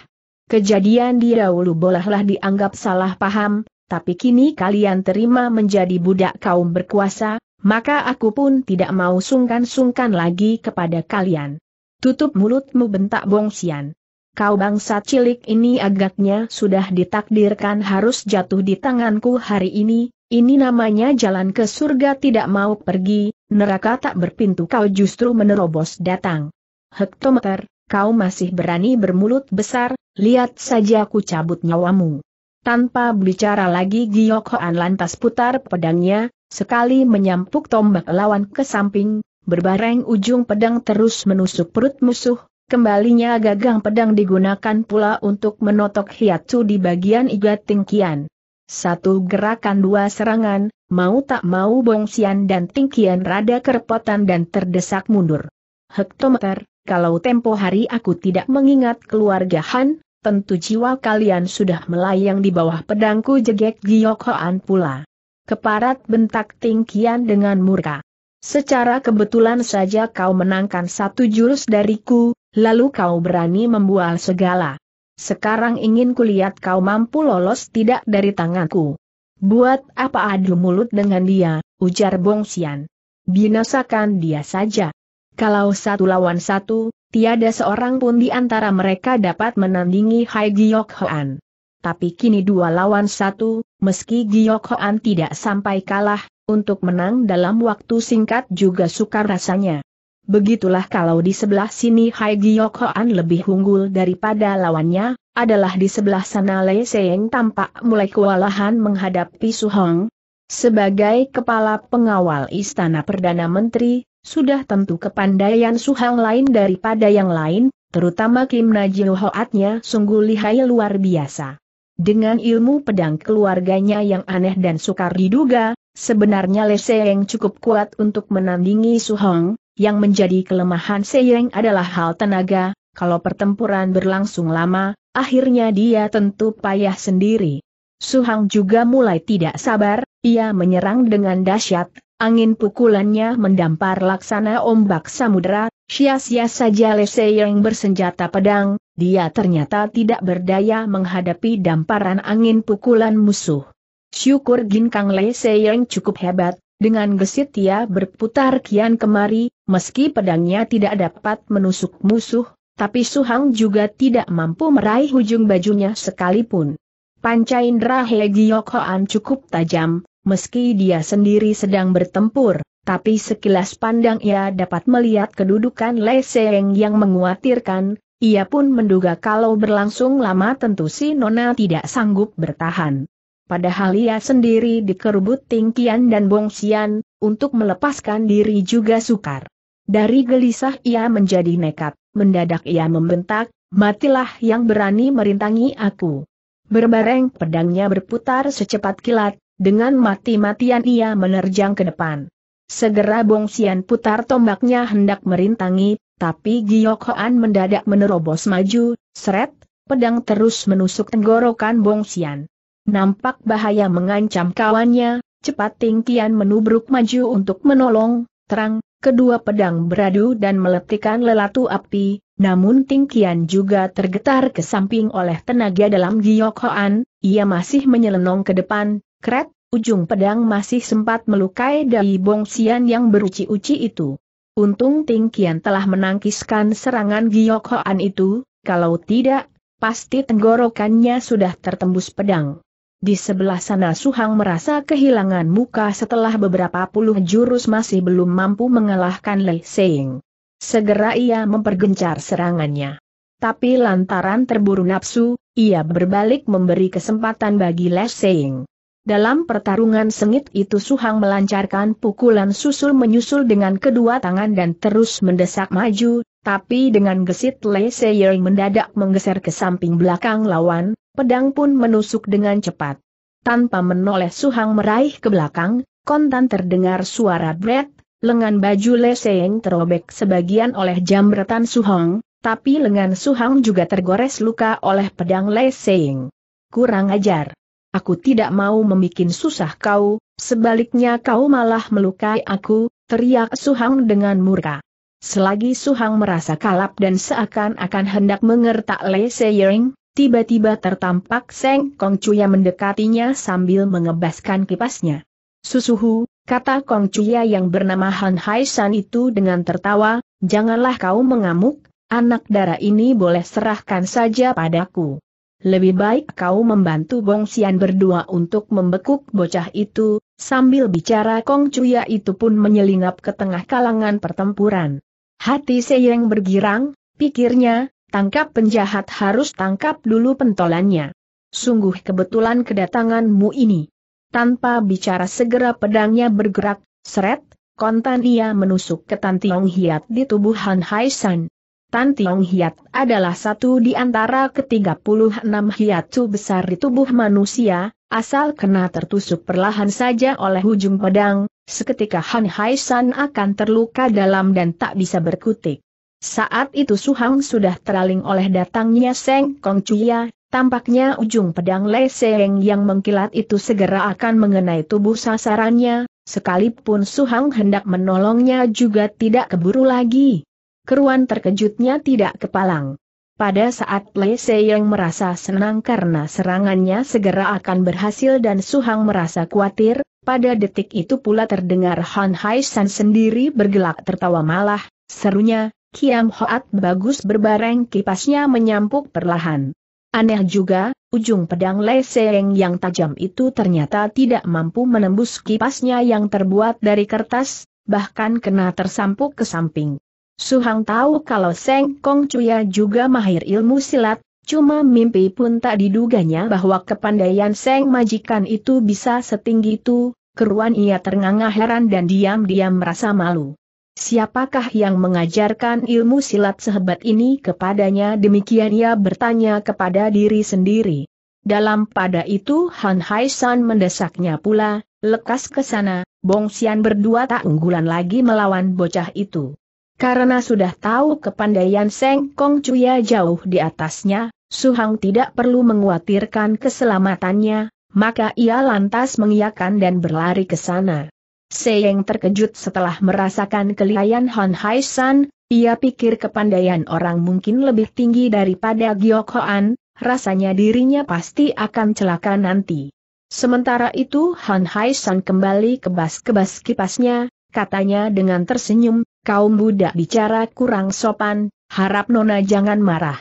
Kejadian di dahulu bolehlah dianggap salah paham, tapi kini kalian terima menjadi budak kaum berkuasa, maka aku pun tidak mau sungkan-sungkan lagi kepada kalian. Tutup mulutmu bentak Bongsian. Kau bangsa cilik ini agaknya sudah ditakdirkan harus jatuh di tanganku hari ini, ini namanya jalan ke surga tidak mau pergi, neraka tak berpintu kau justru menerobos datang. Hektometer, kau masih berani bermulut besar, lihat saja aku cabut nyawamu. Tanpa berbicara lagi Giyok Hoan lantas putar pedangnya, sekali menyampuk tombak lawan ke samping, berbareng ujung pedang terus menusuk perut musuh, kembalinya gagang pedang digunakan pula untuk menotok hiatus di bagian iga tingkian. Satu gerakan dua serangan, mau tak mau Bongsian dan Tingkian rada kerepotan dan terdesak mundur. Hektometer, kalau tempo hari aku tidak mengingat keluarga Han, tentu jiwa kalian sudah melayang di bawah pedangku jegek Giyok Hoan pula. Keparat bentak Ting Tingkian dengan murka. Secara kebetulan saja kau menangkan satu jurus dariku, lalu kau berani membual segala. Sekarang ingin kulihat kau mampu lolos tidak dari tanganku. Buat apa adu mulut dengan dia, ujar Bong Xian. Binasakan dia saja. Kalau satu lawan satu, Tiada seorang pun di antara mereka dapat menandingi Hai Giok Hoan. Tapi kini dua lawan satu, meski Giok Hoan tidak sampai kalah, untuk menang dalam waktu singkat juga sukar rasanya. Begitulah kalau di sebelah sini Hai Giok Hoan lebih unggul daripada lawannya, adalah di sebelah sana Le Seng tampak mulai kewalahan menghadapi Su Hong, sebagai kepala pengawal Istana Perdana Menteri, sudah tentu kepandaian Suhang lain daripada yang lain, terutama Kim Najil Hoatnya sungguh lihai luar biasa. Dengan ilmu pedang keluarganya yang aneh dan sukar diduga, sebenarnya Le Seyeng cukup kuat untuk menandingi Suhong, yang menjadi kelemahan Seyeng adalah hal tenaga, kalau pertempuran berlangsung lama, akhirnya dia tentu payah sendiri. Suhang juga mulai tidak sabar, ia menyerang dengan dahsyat, Angin pukulannya mendampar laksana ombak samudera, sia-sia saja Lese yang bersenjata pedang, dia ternyata tidak berdaya menghadapi damparan angin pukulan musuh. Syukur Ginkang Lese yang cukup hebat, dengan gesit ia berputar kian kemari, meski pedangnya tidak dapat menusuk musuh, tapi Suhang juga tidak mampu meraih ujung bajunya sekalipun. Pancaindra He cukup tajam, meski dia sendiri sedang bertempur, tapi sekilas pandang ia dapat melihat kedudukan Le Seng yang menguatirkan, ia pun menduga kalau berlangsung lama tentu si Nona tidak sanggup bertahan. Padahal ia sendiri dikerubut Tingkian dan Bongsian, untuk melepaskan diri juga sukar. Dari gelisah ia menjadi nekat, mendadak ia membentak, matilah yang berani merintangi aku. Berbareng pedangnya berputar secepat kilat, dengan mati-matian ia menerjang ke depan. Segera Bong Sian putar tombaknya hendak merintangi, tapi Giyok Hoan mendadak menerobos maju, seret, pedang terus menusuk tenggorokan Bong Sian. Nampak bahaya mengancam kawannya, cepat Ting Tian menubruk maju untuk menolong, terang, kedua pedang beradu dan meletikkan lelatu api, namun Ting Tian juga tergetar ke samping oleh tenaga dalam Giyok Hoan, ia masih menyelenong ke depan, Kret, ujung pedang masih sempat melukai Dai Bong yang beruci-uci itu. Untung Ting Kian telah menangkiskan serangan Giyok Hoan itu, kalau tidak, pasti tenggorokannya sudah tertembus pedang. Di sebelah sana Suhang merasa kehilangan muka setelah beberapa puluh jurus masih belum mampu mengalahkan Lei Seng. Segera ia mempergencar serangannya. Tapi lantaran terburu nafsu, ia berbalik memberi kesempatan bagi Lei Seng. Dalam pertarungan sengit itu Suhang melancarkan pukulan susul menyusul dengan kedua tangan dan terus mendesak maju, tapi dengan gesit Le Seyer mendadak menggeser ke samping belakang lawan, pedang pun menusuk dengan cepat. Tanpa menoleh Suhang meraih ke belakang, kontan terdengar suara bret, lengan baju Le Seyeng terobek sebagian oleh jambretan Suhang, tapi lengan Suhang juga tergores luka oleh pedang Le Seyeng. Kurang ajar aku tidak mau membuat susah kau, sebaliknya kau malah melukai aku, teriak Suhang dengan murka. Selagi Suhang merasa kalap dan seakan-akan hendak mengertak Le Ying, tiba-tiba tertampak Seng Kong Cuya mendekatinya sambil mengebaskan kipasnya. Susuhu, kata Kong Cuya yang bernama Han Hai San itu dengan tertawa, janganlah kau mengamuk, anak darah ini boleh serahkan saja padaku lebih baik kau membantu Bong Sian berdua untuk membekuk bocah itu, sambil bicara Kong Cuya itu pun menyelingap ke tengah kalangan pertempuran. Hati Seyeng bergirang, pikirnya, tangkap penjahat harus tangkap dulu pentolannya. Sungguh kebetulan kedatanganmu ini. Tanpa bicara segera pedangnya bergerak, seret, kontan ia menusuk ke Tan Tiong Hiat di tubuh Han Hai San. Tan Tiong Hiat adalah satu di antara ke-36 hiatu besar di tubuh manusia, asal kena tertusuk perlahan saja oleh ujung pedang, seketika Han Hai San akan terluka dalam dan tak bisa berkutik. Saat itu Suhang sudah teraling oleh datangnya Seng Kong Chuya, tampaknya ujung pedang Le Seng yang mengkilat itu segera akan mengenai tubuh sasarannya, sekalipun Suhang hendak menolongnya juga tidak keburu lagi keruan terkejutnya tidak kepalang. Pada saat Le yang merasa senang karena serangannya segera akan berhasil dan Suhang merasa khawatir, pada detik itu pula terdengar Han Hai San sendiri bergelak tertawa malah, serunya, Kiam Hoat bagus berbareng kipasnya menyampuk perlahan. Aneh juga, ujung pedang Le yang tajam itu ternyata tidak mampu menembus kipasnya yang terbuat dari kertas, bahkan kena tersampuk ke samping. Suhang tahu kalau Seng Kong Cuya juga mahir ilmu silat, cuma mimpi pun tak diduganya bahwa kepandaian Seng majikan itu bisa setinggi itu, keruan ia ternganga heran dan diam-diam merasa malu. Siapakah yang mengajarkan ilmu silat sehebat ini kepadanya demikian ia bertanya kepada diri sendiri. Dalam pada itu Han Hai San mendesaknya pula, lekas ke sana, Bong Xian berdua tak unggulan lagi melawan bocah itu. Karena sudah tahu kepandaian Seng Kong Cuya jauh di atasnya, Suhang tidak perlu mengkhawatirkan keselamatannya, maka ia lantas mengiyakan dan berlari ke sana. Seng terkejut setelah merasakan kelihayan Han Hai San, ia pikir kepandaian orang mungkin lebih tinggi daripada Giok Hoan, rasanya dirinya pasti akan celaka nanti. Sementara itu Han Hai San kembali kebas-kebas kipasnya, katanya dengan tersenyum, kaum budak bicara kurang sopan, harap Nona jangan marah.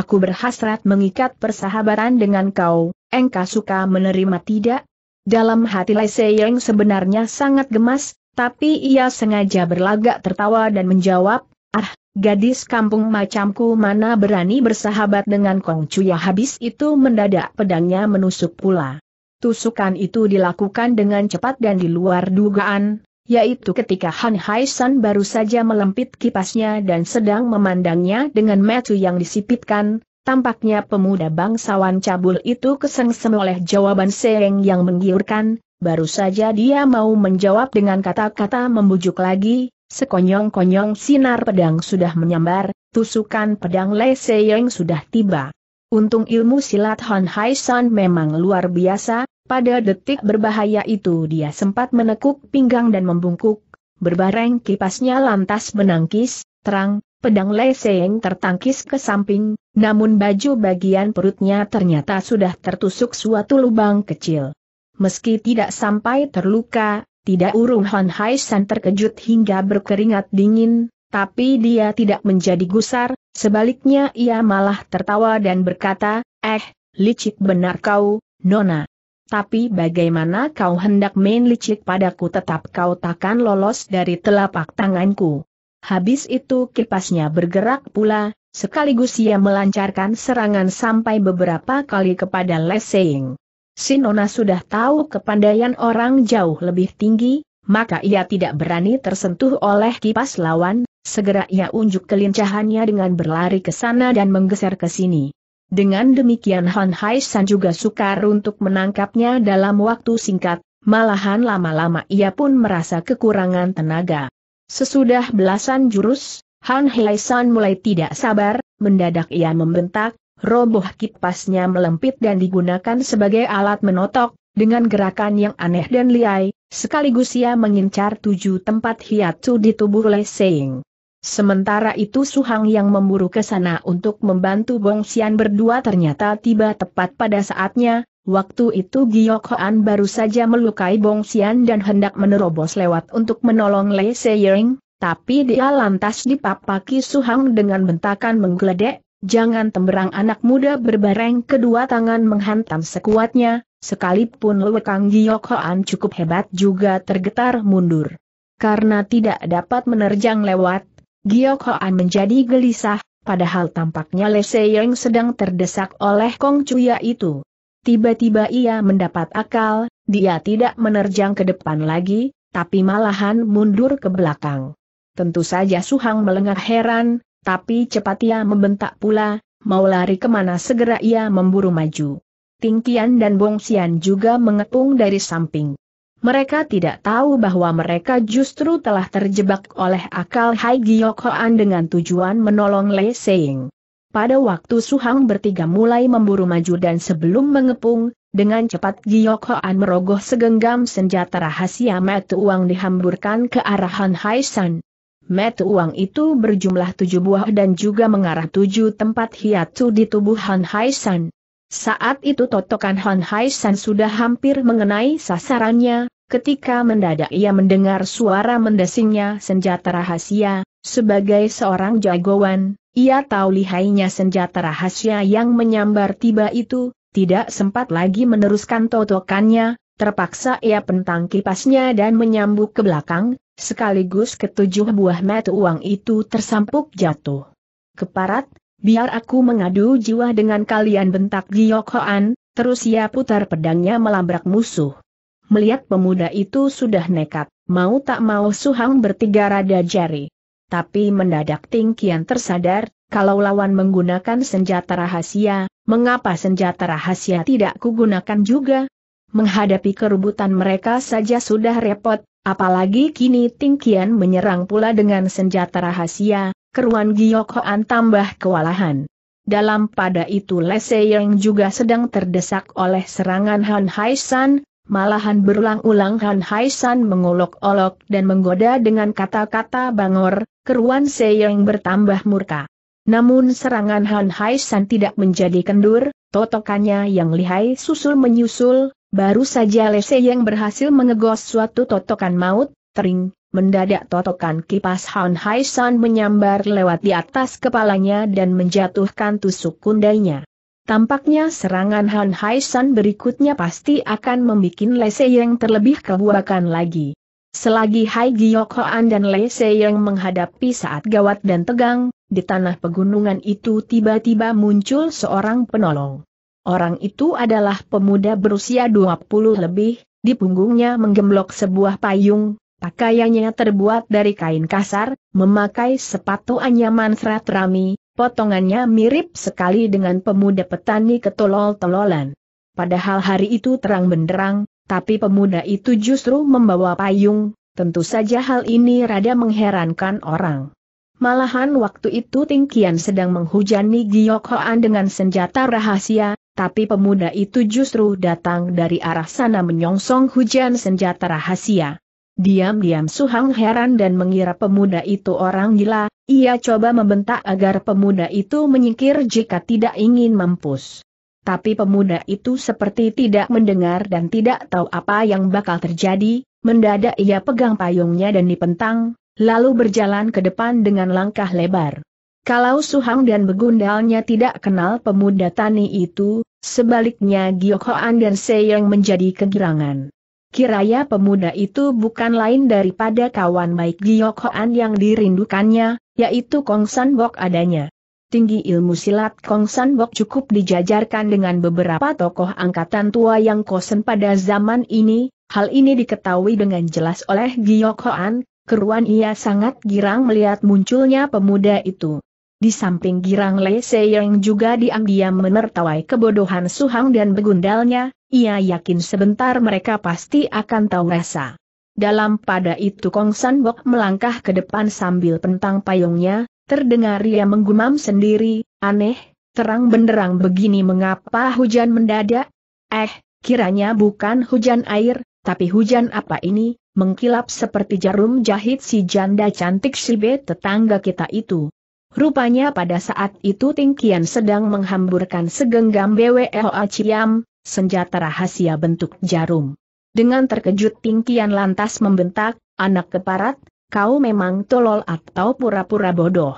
Aku berhasrat mengikat persahabatan dengan kau, engkau suka menerima tidak? Dalam hati Lai Seyeng sebenarnya sangat gemas, tapi ia sengaja berlagak tertawa dan menjawab, Ah, gadis kampung macamku mana berani bersahabat dengan Kong Cuya habis itu mendadak pedangnya menusuk pula. Tusukan itu dilakukan dengan cepat dan di luar dugaan, yaitu ketika Han Hai San baru saja melempit kipasnya dan sedang memandangnya dengan metu yang disipitkan, tampaknya pemuda bangsawan cabul itu kesengsem oleh jawaban Seng yang menggiurkan, baru saja dia mau menjawab dengan kata-kata membujuk lagi, sekonyong-konyong sinar pedang sudah menyambar, tusukan pedang Le Seng sudah tiba. Untung ilmu silat Han Hai San memang luar biasa, pada detik berbahaya itu dia sempat menekuk pinggang dan membungkuk, berbareng kipasnya lantas menangkis, terang, pedang leseng tertangkis ke samping, namun baju bagian perutnya ternyata sudah tertusuk suatu lubang kecil. Meski tidak sampai terluka, tidak urung Han Hai San terkejut hingga berkeringat dingin, tapi dia tidak menjadi gusar, sebaliknya ia malah tertawa dan berkata, eh, licik benar kau, Nona. Tapi bagaimana kau hendak main licik padaku tetap kau takkan lolos dari telapak tanganku. Habis itu kipasnya bergerak pula, sekaligus ia melancarkan serangan sampai beberapa kali kepada Leseing. Sinona sudah tahu kepandaian orang jauh lebih tinggi, maka ia tidak berani tersentuh oleh kipas lawan, segera ia unjuk kelincahannya dengan berlari ke sana dan menggeser ke sini. Dengan demikian Han Hai San juga sukar untuk menangkapnya dalam waktu singkat, malahan lama-lama ia pun merasa kekurangan tenaga. Sesudah belasan jurus, Han Hai San mulai tidak sabar, mendadak ia membentak, roboh kipasnya melempit dan digunakan sebagai alat menotok, dengan gerakan yang aneh dan liai, sekaligus ia mengincar tujuh tempat hiatu di tubuh Lei Seng. Sementara itu Suhang yang memburu ke sana untuk membantu Bong Xian berdua ternyata tiba tepat pada saatnya, waktu itu Giyok Hoan baru saja melukai Bong Xian dan hendak menerobos lewat untuk menolong Lei Seiring, tapi dia lantas dipapaki Suhang dengan bentakan menggeledek, jangan temberang anak muda berbareng kedua tangan menghantam sekuatnya, sekalipun Lewekang Giyok Hoan cukup hebat juga tergetar mundur. Karena tidak dapat menerjang lewat, Giok Hoan menjadi gelisah, padahal tampaknya Le Seyeng sedang terdesak oleh Kong Cuya itu. Tiba-tiba ia mendapat akal, dia tidak menerjang ke depan lagi, tapi malahan mundur ke belakang. Tentu saja Suhang melengah heran, tapi cepat ia membentak pula, mau lari kemana segera ia memburu maju. Tingkian dan Bongsian juga mengepung dari samping. Mereka tidak tahu bahwa mereka justru telah terjebak oleh akal Hai Giok Hoan dengan tujuan menolong Lei Seing. Pada waktu Suhang bertiga mulai memburu maju dan sebelum mengepung, dengan cepat Giok Hoan merogoh segenggam senjata rahasia metu uang dihamburkan ke arahan Hai San. Metu uang itu berjumlah tujuh buah dan juga mengarah tujuh tempat hiatu di tubuh Han Hai San. Saat itu totokan Han Hai San sudah hampir mengenai sasarannya, ketika mendadak ia mendengar suara mendesingnya senjata rahasia, sebagai seorang jagoan, ia tahu lihainya senjata rahasia yang menyambar tiba itu, tidak sempat lagi meneruskan totokannya, terpaksa ia pentang kipasnya dan menyambuk ke belakang, sekaligus ketujuh buah mata uang itu tersampuk jatuh. Keparat, Biar aku mengadu jiwa dengan kalian bentak Giyok Hoan, terus ia putar pedangnya melabrak musuh. Melihat pemuda itu sudah nekat, mau tak mau Suhang bertiga rada jari. Tapi mendadak Ting Kian tersadar, kalau lawan menggunakan senjata rahasia, mengapa senjata rahasia tidak kugunakan juga? Menghadapi kerubutan mereka saja sudah repot, apalagi kini Ting Kian menyerang pula dengan senjata rahasia, keruan Giok tambah kewalahan. Dalam pada itu Lese yang juga sedang terdesak oleh serangan Han Haishan. malahan berulang-ulang Han Haishan San mengolok-olok dan menggoda dengan kata-kata bangor, keruan Yang bertambah murka. Namun serangan Han Haishan tidak menjadi kendur, totokannya yang lihai susul menyusul, baru saja Lese yang berhasil mengegos suatu totokan maut, tering, mendadak totokan kipas Han Hai San menyambar lewat di atas kepalanya dan menjatuhkan tusuk kundainya. Tampaknya serangan Han Hai San berikutnya pasti akan membuat Le Yang terlebih kebuakan lagi. Selagi Hai Giok Hoan dan Le Yang menghadapi saat gawat dan tegang, di tanah pegunungan itu tiba-tiba muncul seorang penolong. Orang itu adalah pemuda berusia 20 lebih, di punggungnya menggemblok sebuah payung, Pakaiannya terbuat dari kain kasar, memakai sepatu anyaman serat rami, potongannya mirip sekali dengan pemuda petani ketolol-tololan. Padahal hari itu terang benderang, tapi pemuda itu justru membawa payung, tentu saja hal ini rada mengherankan orang. Malahan waktu itu Tingkian sedang menghujani Giok Hoan dengan senjata rahasia, tapi pemuda itu justru datang dari arah sana menyongsong hujan senjata rahasia. Diam-diam Suhang heran dan mengira pemuda itu orang gila, ia coba membentak agar pemuda itu menyingkir jika tidak ingin mampus. Tapi pemuda itu seperti tidak mendengar dan tidak tahu apa yang bakal terjadi, mendadak ia pegang payungnya dan dipentang, lalu berjalan ke depan dengan langkah lebar. Kalau Suhang dan begundalnya tidak kenal pemuda tani itu, sebaliknya gyo Hoan dan Yang menjadi kegirangan. Kiraya pemuda itu bukan lain daripada kawan baik Giyok Hoan yang dirindukannya, yaitu Kong San Bok adanya. Tinggi ilmu silat Kong San Bok cukup dijajarkan dengan beberapa tokoh angkatan tua yang kosen pada zaman ini, hal ini diketahui dengan jelas oleh Giyok Hoan, keruan ia sangat girang melihat munculnya pemuda itu. Di samping girang Le yang juga diam-diam menertawai kebodohan Suhang dan begundalnya, ia yakin sebentar mereka pasti akan tahu rasa. Dalam pada itu Kong San Bok melangkah ke depan sambil pentang payungnya, terdengar ia menggumam sendiri, aneh, terang benderang begini mengapa hujan mendadak? Eh, kiranya bukan hujan air, tapi hujan apa ini, mengkilap seperti jarum jahit si janda cantik si B tetangga kita itu. Rupanya pada saat itu Ting Kian sedang menghamburkan segenggam BWOA aciam, senjata rahasia bentuk jarum. Dengan terkejut Ting Kian lantas membentak, anak keparat, kau memang tolol atau pura-pura bodoh.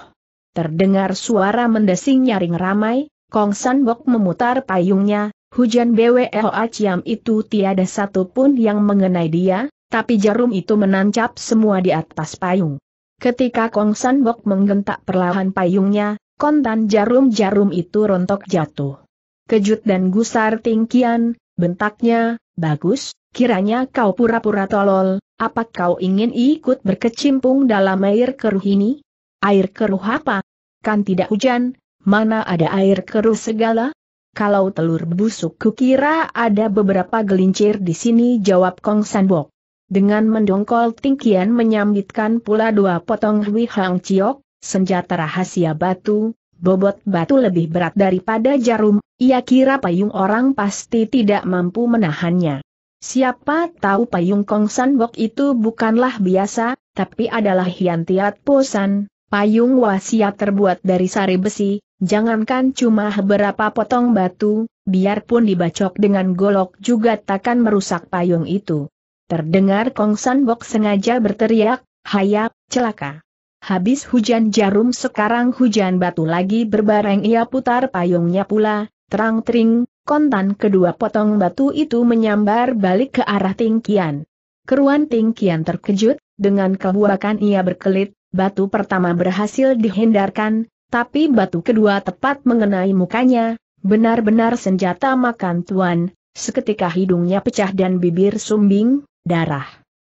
Terdengar suara mendesing nyaring ramai, Kong San Bok memutar payungnya, hujan BWOA aciam itu tiada satu pun yang mengenai dia, tapi jarum itu menancap semua di atas payung. Ketika Kong San Bok menggentak perlahan payungnya, kontan jarum-jarum itu rontok jatuh. Kejut dan gusar tingkian, bentaknya, bagus, kiranya kau pura-pura tolol, apa kau ingin ikut berkecimpung dalam air keruh ini? Air keruh apa? Kan tidak hujan, mana ada air keruh segala? Kalau telur busuk kukira ada beberapa gelincir di sini jawab Kong San Bok. Dengan mendongkol Tingkian menyambitkan pula dua potong Hui Hang Chiok, senjata rahasia batu, bobot batu lebih berat daripada jarum, ia kira payung orang pasti tidak mampu menahannya. Siapa tahu payung Kong San Bok itu bukanlah biasa, tapi adalah Hian Tiat Posan, payung wasiat terbuat dari sari besi, jangankan cuma beberapa potong batu, biarpun dibacok dengan golok juga takkan merusak payung itu. Terdengar Kong San Bok sengaja berteriak, hayap, celaka. Habis hujan jarum sekarang hujan batu lagi berbareng ia putar payungnya pula, terang-tering, kontan kedua potong batu itu menyambar balik ke arah tingkian. Keruan tingkian terkejut, dengan kebuakan ia berkelit, batu pertama berhasil dihindarkan, tapi batu kedua tepat mengenai mukanya, benar-benar senjata makan tuan, seketika hidungnya pecah dan bibir sumbing, darah.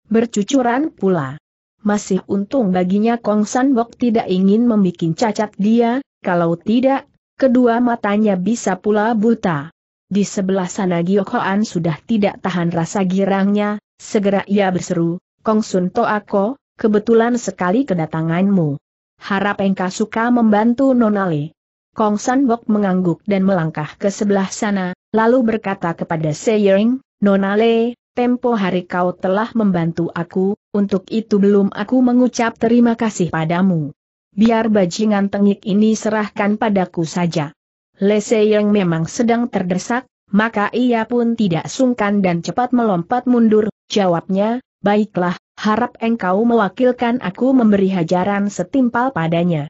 Bercucuran pula. Masih untung baginya Kong San Bok tidak ingin membuat cacat dia, kalau tidak, kedua matanya bisa pula buta. Di sebelah sana Giokhoan sudah tidak tahan rasa girangnya, segera ia berseru, Kong Sun Toako, kebetulan sekali kedatanganmu. Harap engkau suka membantu Nonale. Kong San Bok mengangguk dan melangkah ke sebelah sana, lalu berkata kepada Seyering, Nonale, tempo hari kau telah membantu aku, untuk itu belum aku mengucap terima kasih padamu. Biar bajingan tengik ini serahkan padaku saja. Lese yang memang sedang terdesak, maka ia pun tidak sungkan dan cepat melompat mundur, jawabnya, baiklah, harap engkau mewakilkan aku memberi hajaran setimpal padanya.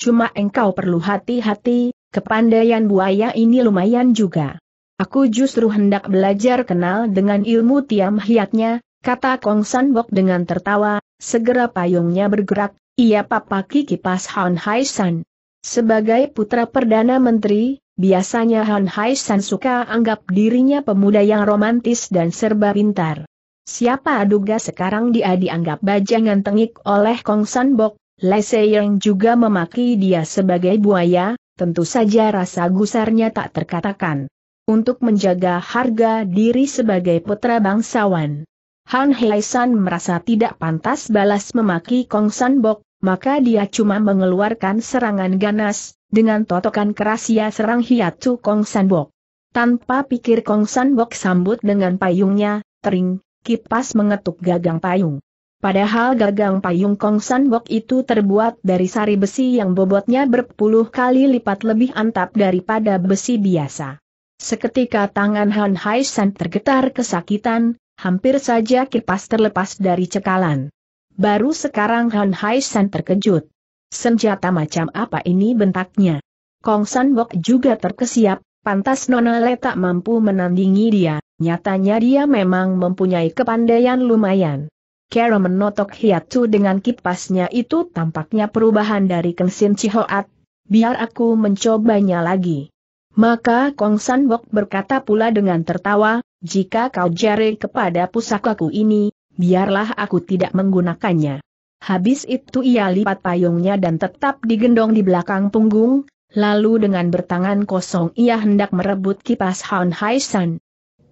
Cuma engkau perlu hati-hati, kepandaian buaya ini lumayan juga. Aku justru hendak belajar kenal dengan ilmu tiam hiatnya, kata Kong San Bok dengan tertawa, segera payungnya bergerak, ia papaki kipas Han Hai San. Sebagai putra Perdana Menteri, biasanya Han Hai San suka anggap dirinya pemuda yang romantis dan serba pintar. Siapa aduga sekarang dia dianggap bajangan tengik oleh Kong San Bok, Lese yang juga memaki dia sebagai buaya, tentu saja rasa gusarnya tak terkatakan untuk menjaga harga diri sebagai putra bangsawan. Han San merasa tidak pantas balas memaki Kong San Bok, maka dia cuma mengeluarkan serangan ganas, dengan totokan keras ia serang hiatus Kong San Bok. Tanpa pikir Kong San Bok sambut dengan payungnya, tering, kipas mengetuk gagang payung. Padahal gagang payung Kong San Bok itu terbuat dari sari besi yang bobotnya berpuluh kali lipat lebih antap daripada besi biasa. Seketika tangan Han Hai San tergetar kesakitan, hampir saja kipas terlepas dari cekalan. Baru sekarang Han Hai San terkejut. Senjata macam apa ini bentaknya? Kong San Bok juga terkesiap, pantas Nona Le tak mampu menandingi dia, nyatanya dia memang mempunyai kepandaian lumayan. Kara menotok hiatu dengan kipasnya itu tampaknya perubahan dari Kensin Cihoat. Biar aku mencobanya lagi. Maka Kong San Bok berkata pula dengan tertawa, jika kau jari kepada pusakaku ini, biarlah aku tidak menggunakannya. Habis itu ia lipat payungnya dan tetap digendong di belakang punggung, lalu dengan bertangan kosong ia hendak merebut kipas Han Hai San.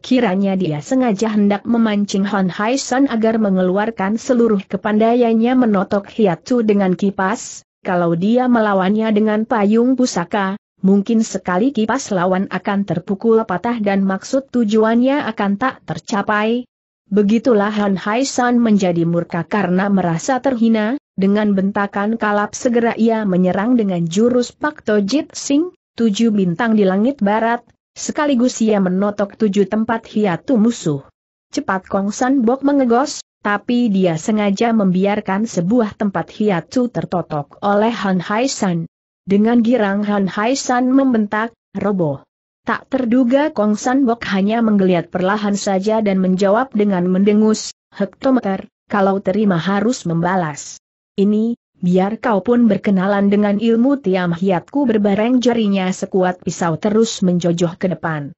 Kiranya dia sengaja hendak memancing Han Hai San agar mengeluarkan seluruh kepandaiannya menotok hiatus dengan kipas, kalau dia melawannya dengan payung pusaka, mungkin sekali kipas lawan akan terpukul patah dan maksud tujuannya akan tak tercapai. Begitulah Han Hai San menjadi murka karena merasa terhina, dengan bentakan kalap segera ia menyerang dengan jurus Pak Tojit Sing, tujuh bintang di langit barat, sekaligus ia menotok tujuh tempat hiatu musuh. Cepat Kong San Bok mengegos, tapi dia sengaja membiarkan sebuah tempat hiatu tertotok oleh Han Hai San. Dengan girang Han Hai San membentak, roboh. Tak terduga Kong San Bok hanya menggeliat perlahan saja dan menjawab dengan mendengus, hektometer, kalau terima harus membalas. Ini, biar kau pun berkenalan dengan ilmu tiam hiatku berbareng jarinya sekuat pisau terus menjojoh ke depan.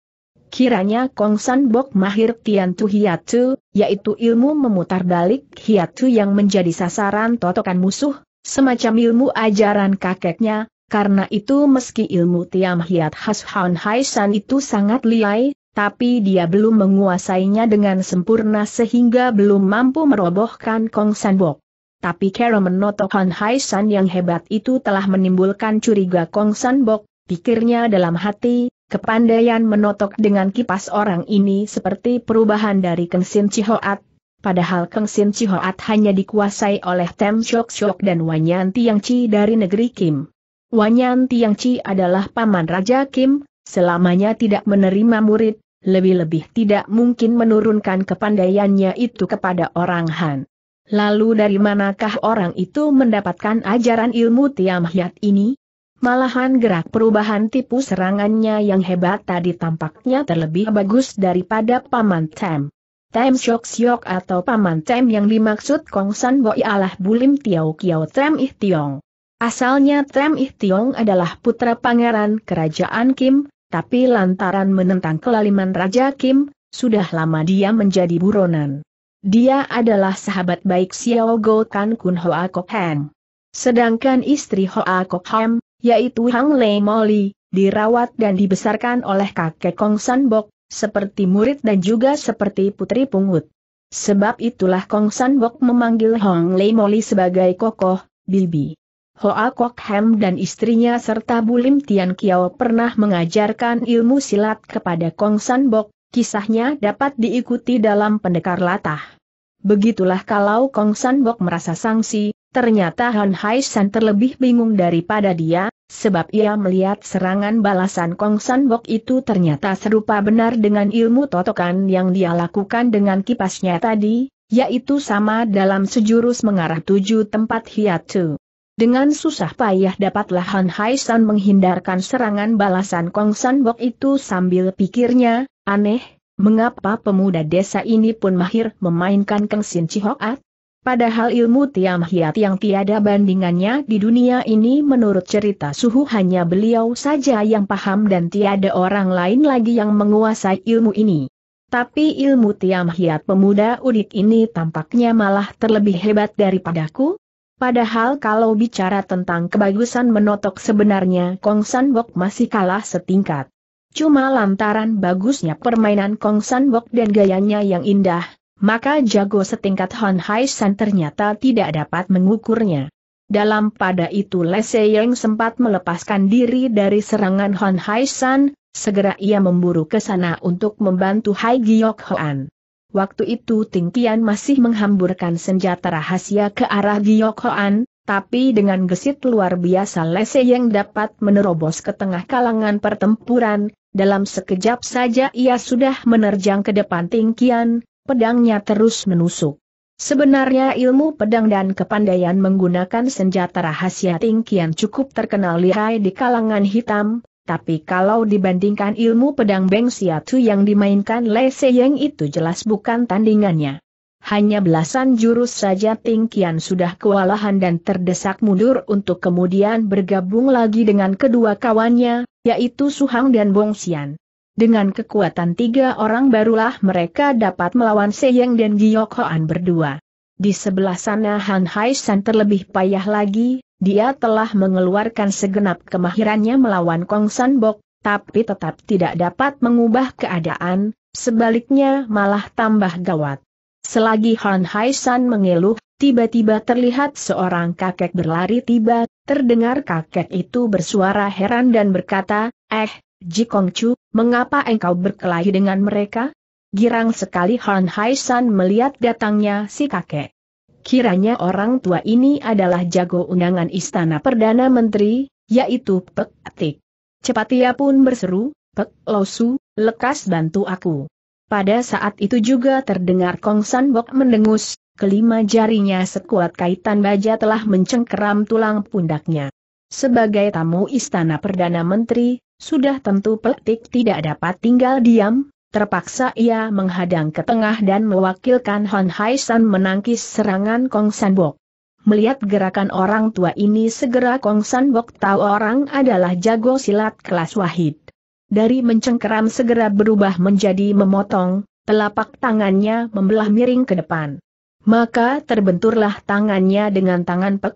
Kiranya Kong San Bok mahir Tian Tu Hiatu, yaitu ilmu memutar balik Hiatu yang menjadi sasaran totokan musuh, Semacam ilmu ajaran kakeknya, karena itu meski ilmu Tiam Hiat Has Han Hai San itu sangat liai, tapi dia belum menguasainya dengan sempurna sehingga belum mampu merobohkan Kong San Sanbok. Tapi Kero menoto Han Hai San yang hebat itu telah menimbulkan curiga Kong San Sanbok, pikirnya dalam hati, kepandaian menotok dengan kipas orang ini seperti perubahan dari Kensin Cihoat Padahal Sin Chihoat hanya dikuasai oleh Tem Shok Shok dan Wanyan ci dari negeri Kim. Wanyan ci adalah paman Raja Kim, selamanya tidak menerima murid, lebih-lebih tidak mungkin menurunkan kepandaiannya itu kepada orang Han. Lalu dari manakah orang itu mendapatkan ajaran ilmu Tiam Hiat ini? Malahan gerak perubahan tipu serangannya yang hebat tadi tampaknya terlebih bagus daripada Paman Tem. Tem Shok Siok atau Paman Tem yang dimaksud Kong San Bo ialah Bulim Tiau Kiau Tem Ih Tiong. Asalnya Tem Ih Tiong adalah putra pangeran kerajaan Kim, tapi lantaran menentang kelaliman Raja Kim, sudah lama dia menjadi buronan. Dia adalah sahabat baik Xiao Go Kan Kun Hoa Kok Heng. Sedangkan istri Hoa Kok Heng, yaitu Hang Lei Moli, dirawat dan dibesarkan oleh kakek Kong San Bok, seperti murid dan juga seperti putri pungut. Sebab itulah Kong San Bok memanggil Hong Lei Moli sebagai kokoh, bibi. Hoa Kok Hem dan istrinya serta Bulim Tian Kiao pernah mengajarkan ilmu silat kepada Kong San Bok, kisahnya dapat diikuti dalam pendekar latah. Begitulah kalau Kong San Bok merasa sangsi, Ternyata Han Hai San terlebih bingung daripada dia, sebab ia melihat serangan balasan Kong San Bok itu ternyata serupa benar dengan ilmu totokan yang dia lakukan dengan kipasnya tadi, yaitu sama dalam sejurus mengarah tujuh tempat hiatu. Dengan susah payah dapatlah Han Hai San menghindarkan serangan balasan Kong San Bok itu sambil pikirnya, aneh, mengapa pemuda desa ini pun mahir memainkan Keng Sin at? Padahal ilmu Tiam Hiat yang tiada bandingannya di dunia ini menurut cerita suhu hanya beliau saja yang paham dan tiada orang lain lagi yang menguasai ilmu ini. Tapi ilmu Tiam Hiat pemuda unik ini tampaknya malah terlebih hebat daripadaku. Padahal kalau bicara tentang kebagusan menotok sebenarnya Kong San Bok masih kalah setingkat. Cuma lantaran bagusnya permainan Kong San Bok dan gayanya yang indah, maka jago setingkat Hon Hai San ternyata tidak dapat mengukurnya. Dalam pada itu Lese Seyeng sempat melepaskan diri dari serangan Hon Hai San, segera ia memburu ke sana untuk membantu Hai Giok Hoan. Waktu itu Ting Kian masih menghamburkan senjata rahasia ke arah Giok Hoan, tapi dengan gesit luar biasa Lese Seyeng dapat menerobos ke tengah kalangan pertempuran, dalam sekejap saja ia sudah menerjang ke depan Ting Kian, pedangnya terus menusuk. Sebenarnya ilmu pedang dan kepandaian menggunakan senjata rahasia tingkian cukup terkenal lihai di kalangan hitam, tapi kalau dibandingkan ilmu pedang Beng Siatu yang dimainkan Le Seyeng itu jelas bukan tandingannya. Hanya belasan jurus saja Tingkian sudah kewalahan dan terdesak mundur untuk kemudian bergabung lagi dengan kedua kawannya, yaitu Suhang dan Bong Xian. Dengan kekuatan tiga orang barulah mereka dapat melawan Seyeng dan Giyok Hoan berdua. Di sebelah sana Han Hai San terlebih payah lagi, dia telah mengeluarkan segenap kemahirannya melawan Kong San Bok, tapi tetap tidak dapat mengubah keadaan, sebaliknya malah tambah gawat. Selagi Han Hai San mengeluh, tiba-tiba terlihat seorang kakek berlari tiba, terdengar kakek itu bersuara heran dan berkata, Eh, Ji Kongcu, mengapa engkau berkelahi dengan mereka? Girang sekali Han Hai San melihat datangnya si kakek. Kiranya orang tua ini adalah jago undangan istana Perdana Menteri, yaitu Pek Atik. Cepat ia pun berseru, Pek Losu, lekas bantu aku. Pada saat itu juga terdengar Kong San Bok mendengus, kelima jarinya sekuat kaitan baja telah mencengkeram tulang pundaknya. Sebagai tamu istana Perdana Menteri, sudah tentu Petik tidak dapat tinggal diam, terpaksa ia menghadang ke tengah dan mewakilkan Hon Hai San menangkis serangan Kong San Bok. Melihat gerakan orang tua ini segera Kong San Bok tahu orang adalah jago silat kelas wahid. Dari mencengkeram segera berubah menjadi memotong, telapak tangannya membelah miring ke depan. Maka terbenturlah tangannya dengan tangan Pek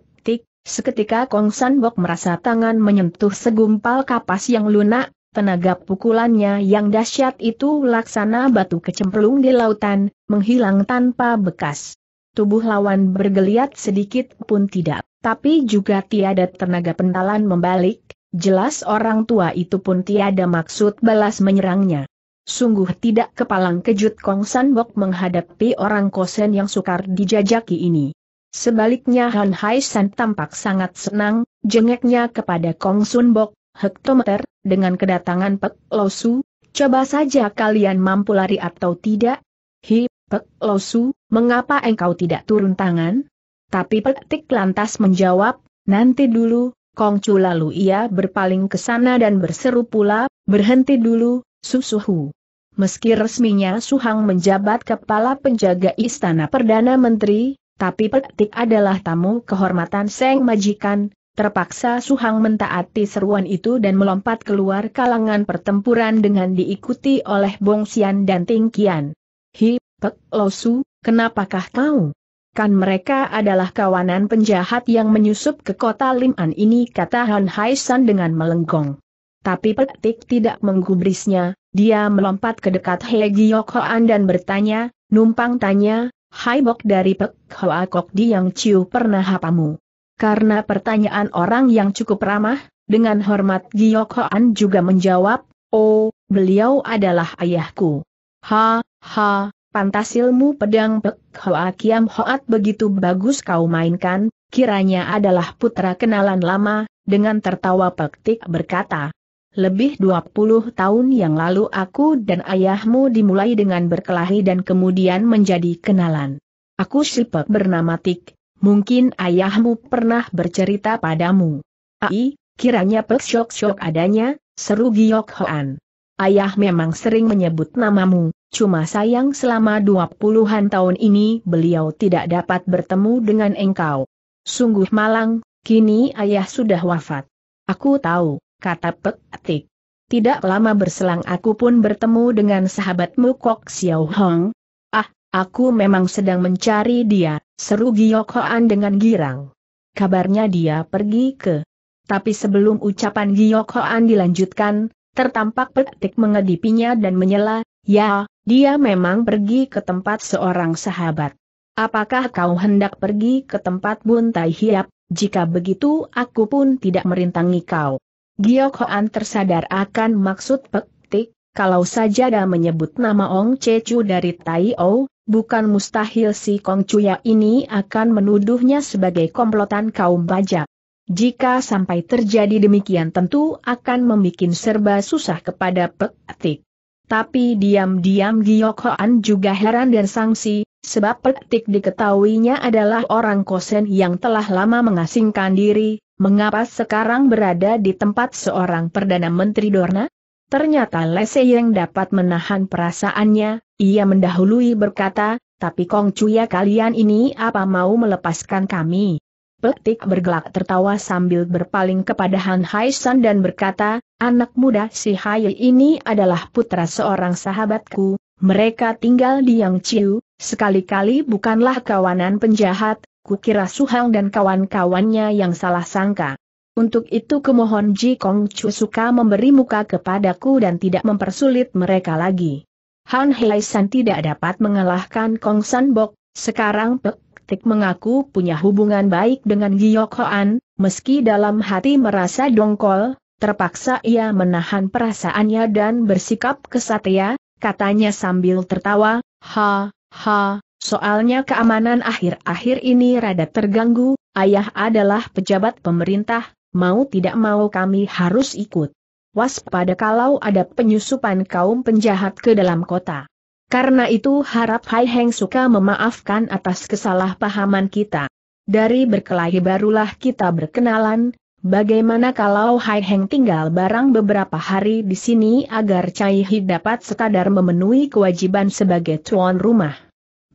Seketika Kong San Bok merasa tangan menyentuh segumpal kapas yang lunak, tenaga pukulannya yang dahsyat itu laksana batu kecemplung di lautan, menghilang tanpa bekas. Tubuh lawan bergeliat sedikit pun tidak, tapi juga tiada tenaga pentalan membalik, jelas orang tua itu pun tiada maksud balas menyerangnya. Sungguh tidak kepalang kejut Kong San Bok menghadapi orang kosen yang sukar dijajaki ini. Sebaliknya Han Hai San tampak sangat senang, jengeknya kepada Kong Sun Bok, hektometer, dengan kedatangan Pek Losu, coba saja kalian mampu lari atau tidak? Hi, Pek Losu, mengapa engkau tidak turun tangan? Tapi Tik lantas menjawab, nanti dulu, Kong Chu lalu ia berpaling ke sana dan berseru pula, berhenti dulu, susuhu. Meski resminya Su Hang menjabat kepala penjaga istana Perdana Menteri, tapi Petik adalah tamu kehormatan Seng Majikan, terpaksa Suhang mentaati seruan itu dan melompat keluar kalangan pertempuran dengan diikuti oleh Bong Xian dan Ting Kian. Hi, Pek Losu, kenapakah kau? Kan mereka adalah kawanan penjahat yang menyusup ke kota Liman ini kata Han Hai San dengan melenggong. Tapi Petik tidak menggubrisnya, dia melompat ke dekat He Giyok Hoan dan bertanya, numpang tanya, Hai Bok dari Pek Hoa Kok Yang Chiu pernah hapamu. Karena pertanyaan orang yang cukup ramah, dengan hormat Giyok Hoan juga menjawab, Oh, beliau adalah ayahku. Ha, ha, pantas ilmu pedang Pek Hoa Kiam Hoat begitu bagus kau mainkan, kiranya adalah putra kenalan lama, dengan tertawa pektik berkata. Lebih 20 tahun yang lalu aku dan ayahmu dimulai dengan berkelahi dan kemudian menjadi kenalan. Aku Sipek bernama Tik, mungkin ayahmu pernah bercerita padamu. Ai, kiranya Pek Syok-Syok adanya, seru Giok Hoan. Ayah memang sering menyebut namamu, cuma sayang selama dua puluhan tahun ini beliau tidak dapat bertemu dengan engkau. Sungguh malang, kini ayah sudah wafat. Aku tahu kata petik. Tidak lama berselang aku pun bertemu dengan sahabatmu Kok Xiao Hong. Ah, aku memang sedang mencari dia, seru Giyok Hoan dengan girang. Kabarnya dia pergi ke. Tapi sebelum ucapan Giyok Hoan dilanjutkan, tertampak petik mengedipinya dan menyela, ya, dia memang pergi ke tempat seorang sahabat. Apakah kau hendak pergi ke tempat Bun Tai Hiap? Jika begitu aku pun tidak merintangi kau. Giok tersadar akan maksud petik, kalau saja dia menyebut nama Ong Cecu dari Tai O, bukan mustahil si Kong Cuya ini akan menuduhnya sebagai komplotan kaum bajak. Jika sampai terjadi demikian tentu akan membuat serba susah kepada petik. Tapi diam-diam Giok juga heran dan sangsi, sebab petik diketahuinya adalah orang kosen yang telah lama mengasingkan diri, mengapa sekarang berada di tempat seorang Perdana Menteri Dorna? Ternyata Lese yang dapat menahan perasaannya, ia mendahului berkata, tapi Kong Cuya kalian ini apa mau melepaskan kami? Petik bergelak tertawa sambil berpaling kepada Han Hai San dan berkata, anak muda si Hai ini adalah putra seorang sahabatku, mereka tinggal di Yang Chiu, sekali-kali bukanlah kawanan penjahat, kukira Suhang dan kawan-kawannya yang salah sangka. Untuk itu kemohon Ji Kong Chu suka memberi muka kepadaku dan tidak mempersulit mereka lagi. Han Hei San tidak dapat mengalahkan Kong San Bok, sekarang Pek Tik mengaku punya hubungan baik dengan Giyok Hoan, meski dalam hati merasa dongkol, terpaksa ia menahan perasaannya dan bersikap kesatria, katanya sambil tertawa, ha, ha, Soalnya keamanan akhir-akhir ini rada terganggu, ayah adalah pejabat pemerintah, mau tidak mau kami harus ikut. Waspada kalau ada penyusupan kaum penjahat ke dalam kota. Karena itu harap Hai Heng suka memaafkan atas kesalahpahaman kita. Dari berkelahi barulah kita berkenalan, bagaimana kalau Hai Heng tinggal barang beberapa hari di sini agar Cai Hi dapat sekadar memenuhi kewajiban sebagai tuan rumah.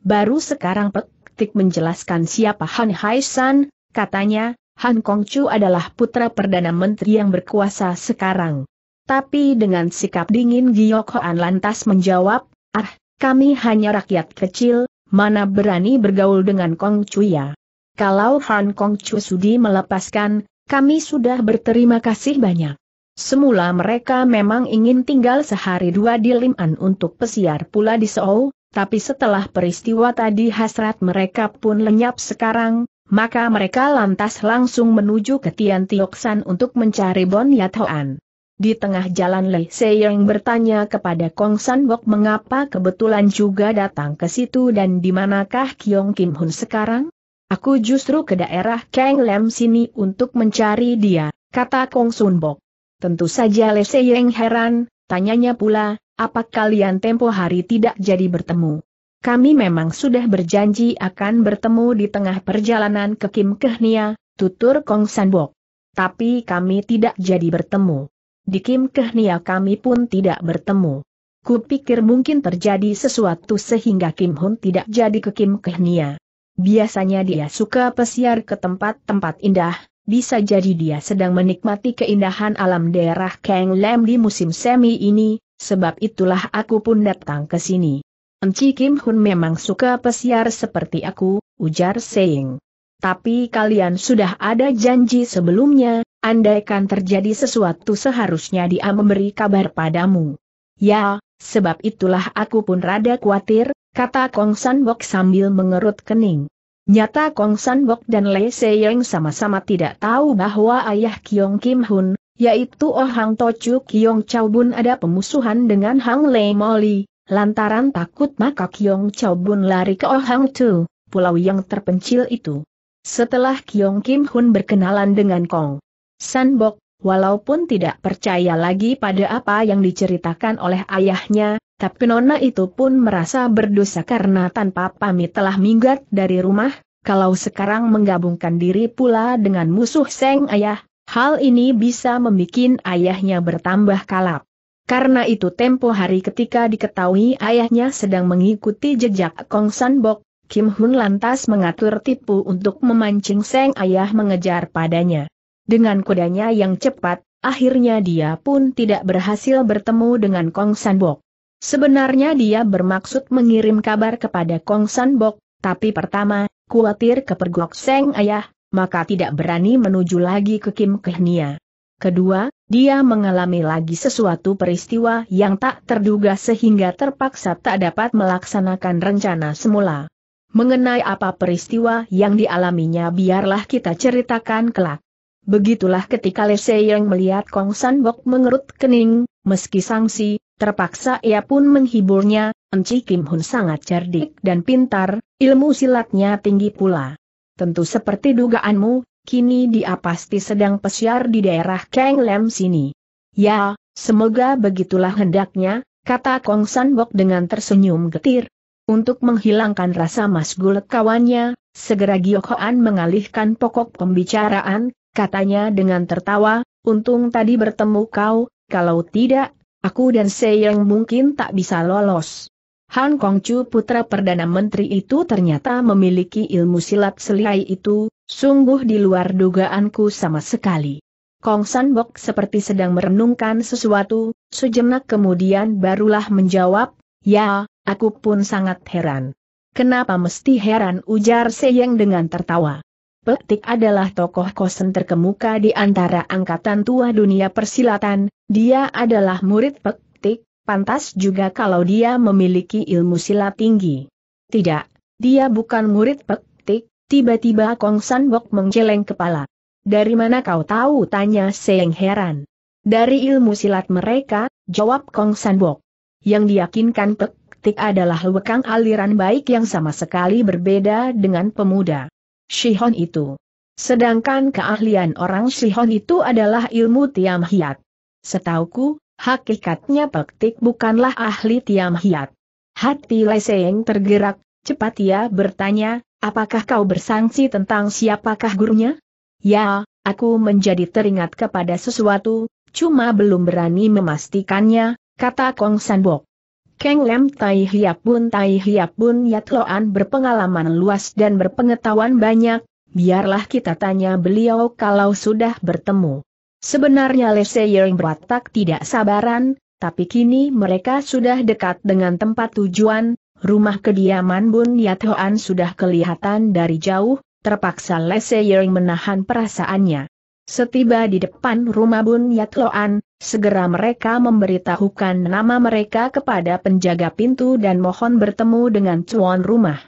Baru sekarang Petik menjelaskan siapa Han Hai San, katanya, Han Chu adalah putra Perdana Menteri yang berkuasa sekarang. Tapi dengan sikap dingin Giyok Hoan lantas menjawab, ah, kami hanya rakyat kecil, mana berani bergaul dengan Kong Chu ya. Kalau Han Chu sudi melepaskan, kami sudah berterima kasih banyak. Semula mereka memang ingin tinggal sehari dua di Liman untuk pesiar pula di Seoul, tapi setelah peristiwa tadi hasrat mereka pun lenyap sekarang, maka mereka lantas langsung menuju ke Tian Tioksan untuk mencari Bon Yathoan. Di tengah jalan Lei Seyeng bertanya kepada Kong San bok mengapa kebetulan juga datang ke situ dan di manakah Kyong Kim Hun sekarang? Aku justru ke daerah Kang Lam sini untuk mencari dia, kata Kong Sun Bok. Tentu saja Lei Seyeng heran, Tanyanya pula, apa kalian tempo hari tidak jadi bertemu? Kami memang sudah berjanji akan bertemu di tengah perjalanan ke Kim Kehnia, tutur Kong Sanbok. Tapi kami tidak jadi bertemu. Di Kim Kehnia kami pun tidak bertemu. Kupikir mungkin terjadi sesuatu sehingga Kim Hun tidak jadi ke Kim Kehnia. Biasanya dia suka pesiar ke tempat-tempat indah, bisa jadi dia sedang menikmati keindahan alam daerah Kang Lam di musim semi ini, sebab itulah aku pun datang ke sini. Enci Kim Hun memang suka pesiar seperti aku, ujar Seing. Tapi kalian sudah ada janji sebelumnya, andaikan terjadi sesuatu seharusnya dia memberi kabar padamu. Ya, sebab itulah aku pun rada khawatir, kata Kong San Bok sambil mengerut kening. Nyata Kong San Bok dan Lei Se Yeng sama-sama tidak tahu bahwa ayah Kiong Kim Hun, yaitu Oh Hang Chu Kiong Chau Bun ada pemusuhan dengan Hang Lei Moli, lantaran takut maka Kiong Chau Bun lari ke Oh Hang Tu, pulau yang terpencil itu. Setelah Kiong Kim Hun berkenalan dengan Kong San Bok, walaupun tidak percaya lagi pada apa yang diceritakan oleh ayahnya, tapi Nona itu pun merasa berdosa karena tanpa pamit telah minggat dari rumah, kalau sekarang menggabungkan diri pula dengan musuh Seng Ayah, hal ini bisa membuat ayahnya bertambah kalap. Karena itu tempo hari ketika diketahui ayahnya sedang mengikuti jejak Kong San Bok, Kim Hun lantas mengatur tipu untuk memancing Seng Ayah mengejar padanya. Dengan kudanya yang cepat, akhirnya dia pun tidak berhasil bertemu dengan Kong San Bok. Sebenarnya dia bermaksud mengirim kabar kepada Kong San Bok, tapi pertama, khawatir kepergok Seng Ayah, maka tidak berani menuju lagi ke Kim Kehnia. Kedua, dia mengalami lagi sesuatu peristiwa yang tak terduga sehingga terpaksa tak dapat melaksanakan rencana semula. Mengenai apa peristiwa yang dialaminya biarlah kita ceritakan kelak. Begitulah ketika Le Seyeng melihat Kong San Bok mengerut kening, meski sangsi, Terpaksa ia pun menghiburnya, Enci Kim Hun sangat cerdik dan pintar, ilmu silatnya tinggi pula. Tentu seperti dugaanmu, kini dia pasti sedang pesiar di daerah Kang Lem sini. Ya, semoga begitulah hendaknya, kata Kong San Bok dengan tersenyum getir. Untuk menghilangkan rasa masgul kawannya, segera Giokhoan mengalihkan pokok pembicaraan, katanya dengan tertawa, untung tadi bertemu kau, kalau tidak, Aku dan Seyang mungkin tak bisa lolos. Han Kongcu putra Perdana Menteri itu ternyata memiliki ilmu silat selai itu, sungguh di luar dugaanku sama sekali. Kong Sanbok seperti sedang merenungkan sesuatu, sejenak kemudian barulah menjawab, Ya, aku pun sangat heran. Kenapa mesti heran ujar Seyeng dengan tertawa. Petik adalah tokoh kosen terkemuka di antara angkatan tua dunia persilatan, dia adalah murid Petik, pantas juga kalau dia memiliki ilmu silat tinggi. Tidak, dia bukan murid Petik, tiba-tiba Kong San Bok menggeleng kepala. Dari mana kau tahu? tanya Seng heran. Dari ilmu silat mereka, jawab Kong San Bok. Yang diyakinkan Petik adalah lekang aliran baik yang sama sekali berbeda dengan pemuda. Shihon itu. Sedangkan keahlian orang Shihon itu adalah ilmu Tiam Hiat. Setauku, hakikatnya Pektik bukanlah ahli Tiam Hiat. Hati Leseng tergerak, cepat ia bertanya, apakah kau bersangsi tentang siapakah gurunya? Ya, aku menjadi teringat kepada sesuatu, cuma belum berani memastikannya, kata Kong Sanbok. Keng Lem Tai Hiap Bun Tai Hiap Bun Yat Loan berpengalaman luas dan berpengetahuan banyak, biarlah kita tanya beliau kalau sudah bertemu. Sebenarnya Le Seyeng berwatak tidak sabaran, tapi kini mereka sudah dekat dengan tempat tujuan, rumah kediaman Bun Yat Loan sudah kelihatan dari jauh, terpaksa Le Seyeng menahan perasaannya. Setiba di depan rumah Bun Yatloan, segera mereka memberitahukan nama mereka kepada penjaga pintu dan mohon bertemu dengan tuan rumah.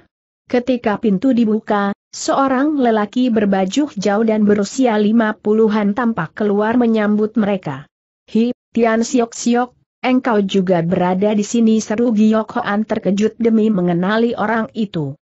Ketika pintu dibuka, seorang lelaki berbaju jauh dan berusia lima puluhan tampak keluar menyambut mereka. Hi, Tian Siok Siok, engkau juga berada di sini seru Giok Hoan terkejut demi mengenali orang itu.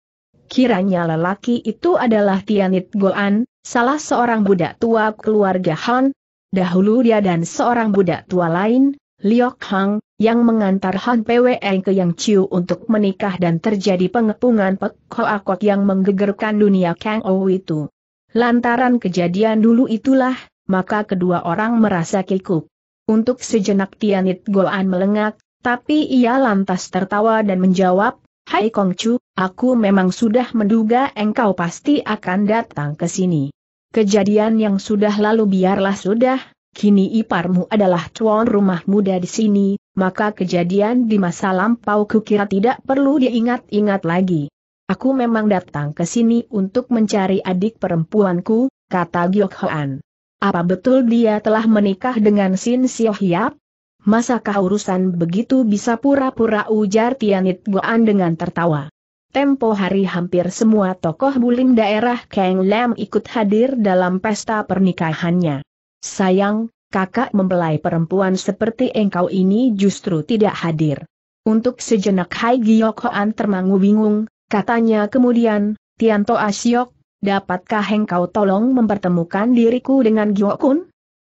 Kiranya lelaki itu adalah Tianit Goan, salah seorang budak tua keluarga Han. Dahulu dia dan seorang budak tua lain, Liok Hang, yang mengantar Han PWN ke Yang Chiu untuk menikah dan terjadi pengepungan Pek Hoakot yang menggegerkan dunia Kang Ou itu. Lantaran kejadian dulu itulah, maka kedua orang merasa kikuk. Untuk sejenak Tianit Goan melengak, tapi ia lantas tertawa dan menjawab, Hai Kongcu, aku memang sudah menduga engkau pasti akan datang ke sini. Kejadian yang sudah lalu biarlah sudah, kini iparmu adalah tuan rumah muda di sini, maka kejadian di masa lampau kukira tidak perlu diingat-ingat lagi. Aku memang datang ke sini untuk mencari adik perempuanku, kata Gyok Hoan. Apa betul dia telah menikah dengan Sin Sio Hiap? Masakah urusan begitu bisa pura-pura ujar Tianit Goan dengan tertawa. Tempo hari hampir semua tokoh bulim daerah Kang Lam ikut hadir dalam pesta pernikahannya. Sayang, kakak mempelai perempuan seperti engkau ini justru tidak hadir. Untuk sejenak Hai Giok Hoan termangu bingung, katanya kemudian, Tianto Asyok, dapatkah engkau tolong mempertemukan diriku dengan Giok Kun?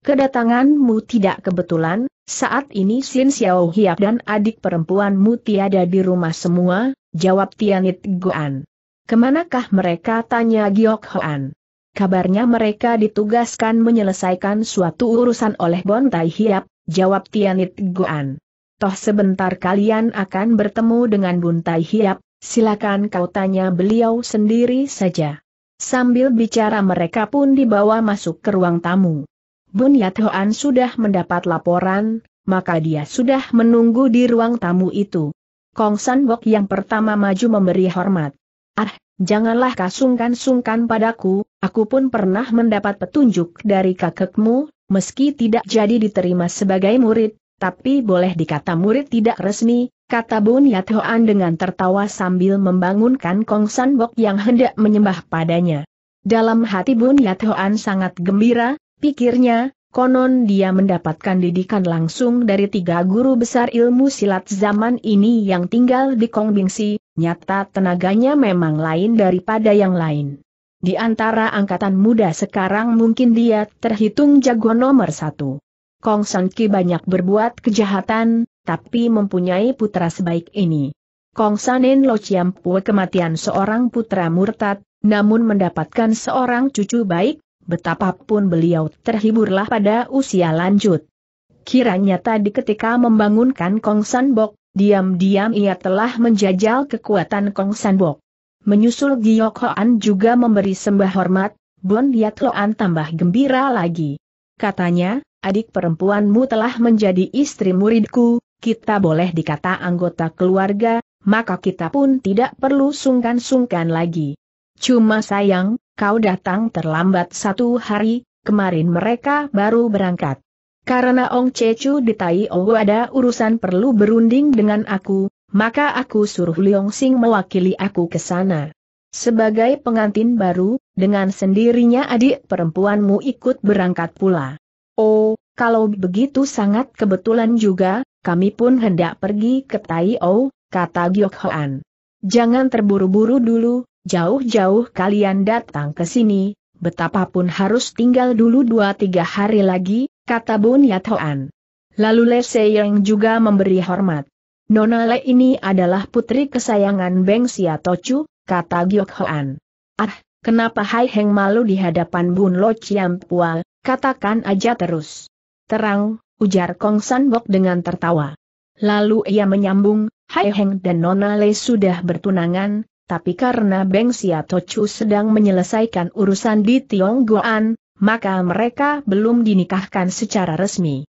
Kedatanganmu tidak kebetulan, saat ini Xin Xiao Hiap dan adik perempuanmu tiada di rumah semua, jawab Tianit Guan. Kemanakah mereka tanya Giok Hoan? Kabarnya mereka ditugaskan menyelesaikan suatu urusan oleh Bon Tai Hiap, jawab Tianit Guan. Toh sebentar kalian akan bertemu dengan Buntai Tai Hiap, silakan kau tanya beliau sendiri saja. Sambil bicara mereka pun dibawa masuk ke ruang tamu. Yat Hoan sudah mendapat laporan, maka dia sudah menunggu di ruang tamu itu. Kong San Bok yang pertama maju memberi hormat. Ah, janganlah kasungkan-sungkan padaku, aku pun pernah mendapat petunjuk dari kakekmu, meski tidak jadi diterima sebagai murid, tapi boleh dikata murid tidak resmi, kata Bun Yathoan dengan tertawa sambil membangunkan Kong San Bok yang hendak menyembah padanya. Dalam hati Bun Yathoan sangat gembira, Pikirnya, konon dia mendapatkan didikan langsung dari tiga guru besar ilmu silat zaman ini yang tinggal di Kongbingsi, nyata tenaganya memang lain daripada yang lain. Di antara angkatan muda sekarang mungkin dia terhitung jago nomor satu. Kong San Ki banyak berbuat kejahatan, tapi mempunyai putra sebaik ini. Kong Sanen Lo Chiam kematian seorang putra murtad, namun mendapatkan seorang cucu baik, Betapapun beliau terhiburlah pada usia lanjut. Kiranya tadi ketika membangunkan Kong San Sanbok, diam-diam ia telah menjajal kekuatan Kong San Sanbok. Menyusul Giyok Hoan juga memberi sembah hormat, Bon Yat Loan tambah gembira lagi. Katanya, adik perempuanmu telah menjadi istri muridku, kita boleh dikata anggota keluarga, maka kita pun tidak perlu sungkan-sungkan lagi. Cuma sayang, kau datang terlambat satu hari, kemarin mereka baru berangkat. Karena Ong Cecu di Tai Owo ada urusan perlu berunding dengan aku, maka aku suruh Liong Sing mewakili aku ke sana. Sebagai pengantin baru, dengan sendirinya adik perempuanmu ikut berangkat pula. Oh, kalau begitu sangat kebetulan juga, kami pun hendak pergi ke Tai O. kata Gyok Hoan. Jangan terburu-buru dulu, jauh-jauh kalian datang ke sini, betapapun harus tinggal dulu dua tiga hari lagi, kata Bun Yathoan. Lalu Le Seyeng juga memberi hormat. Nona Le ini adalah putri kesayangan Beng Sia Tocu, kata Giok Hoan. Ah, kenapa Hai Heng malu di hadapan Bun Lo Chiam Pua, katakan aja terus. Terang, ujar Kong San Bok dengan tertawa. Lalu ia menyambung, Hai Heng dan Nona Le sudah bertunangan, tapi karena Beng Xiaochu sedang menyelesaikan urusan di Tionggoan, maka mereka belum dinikahkan secara resmi.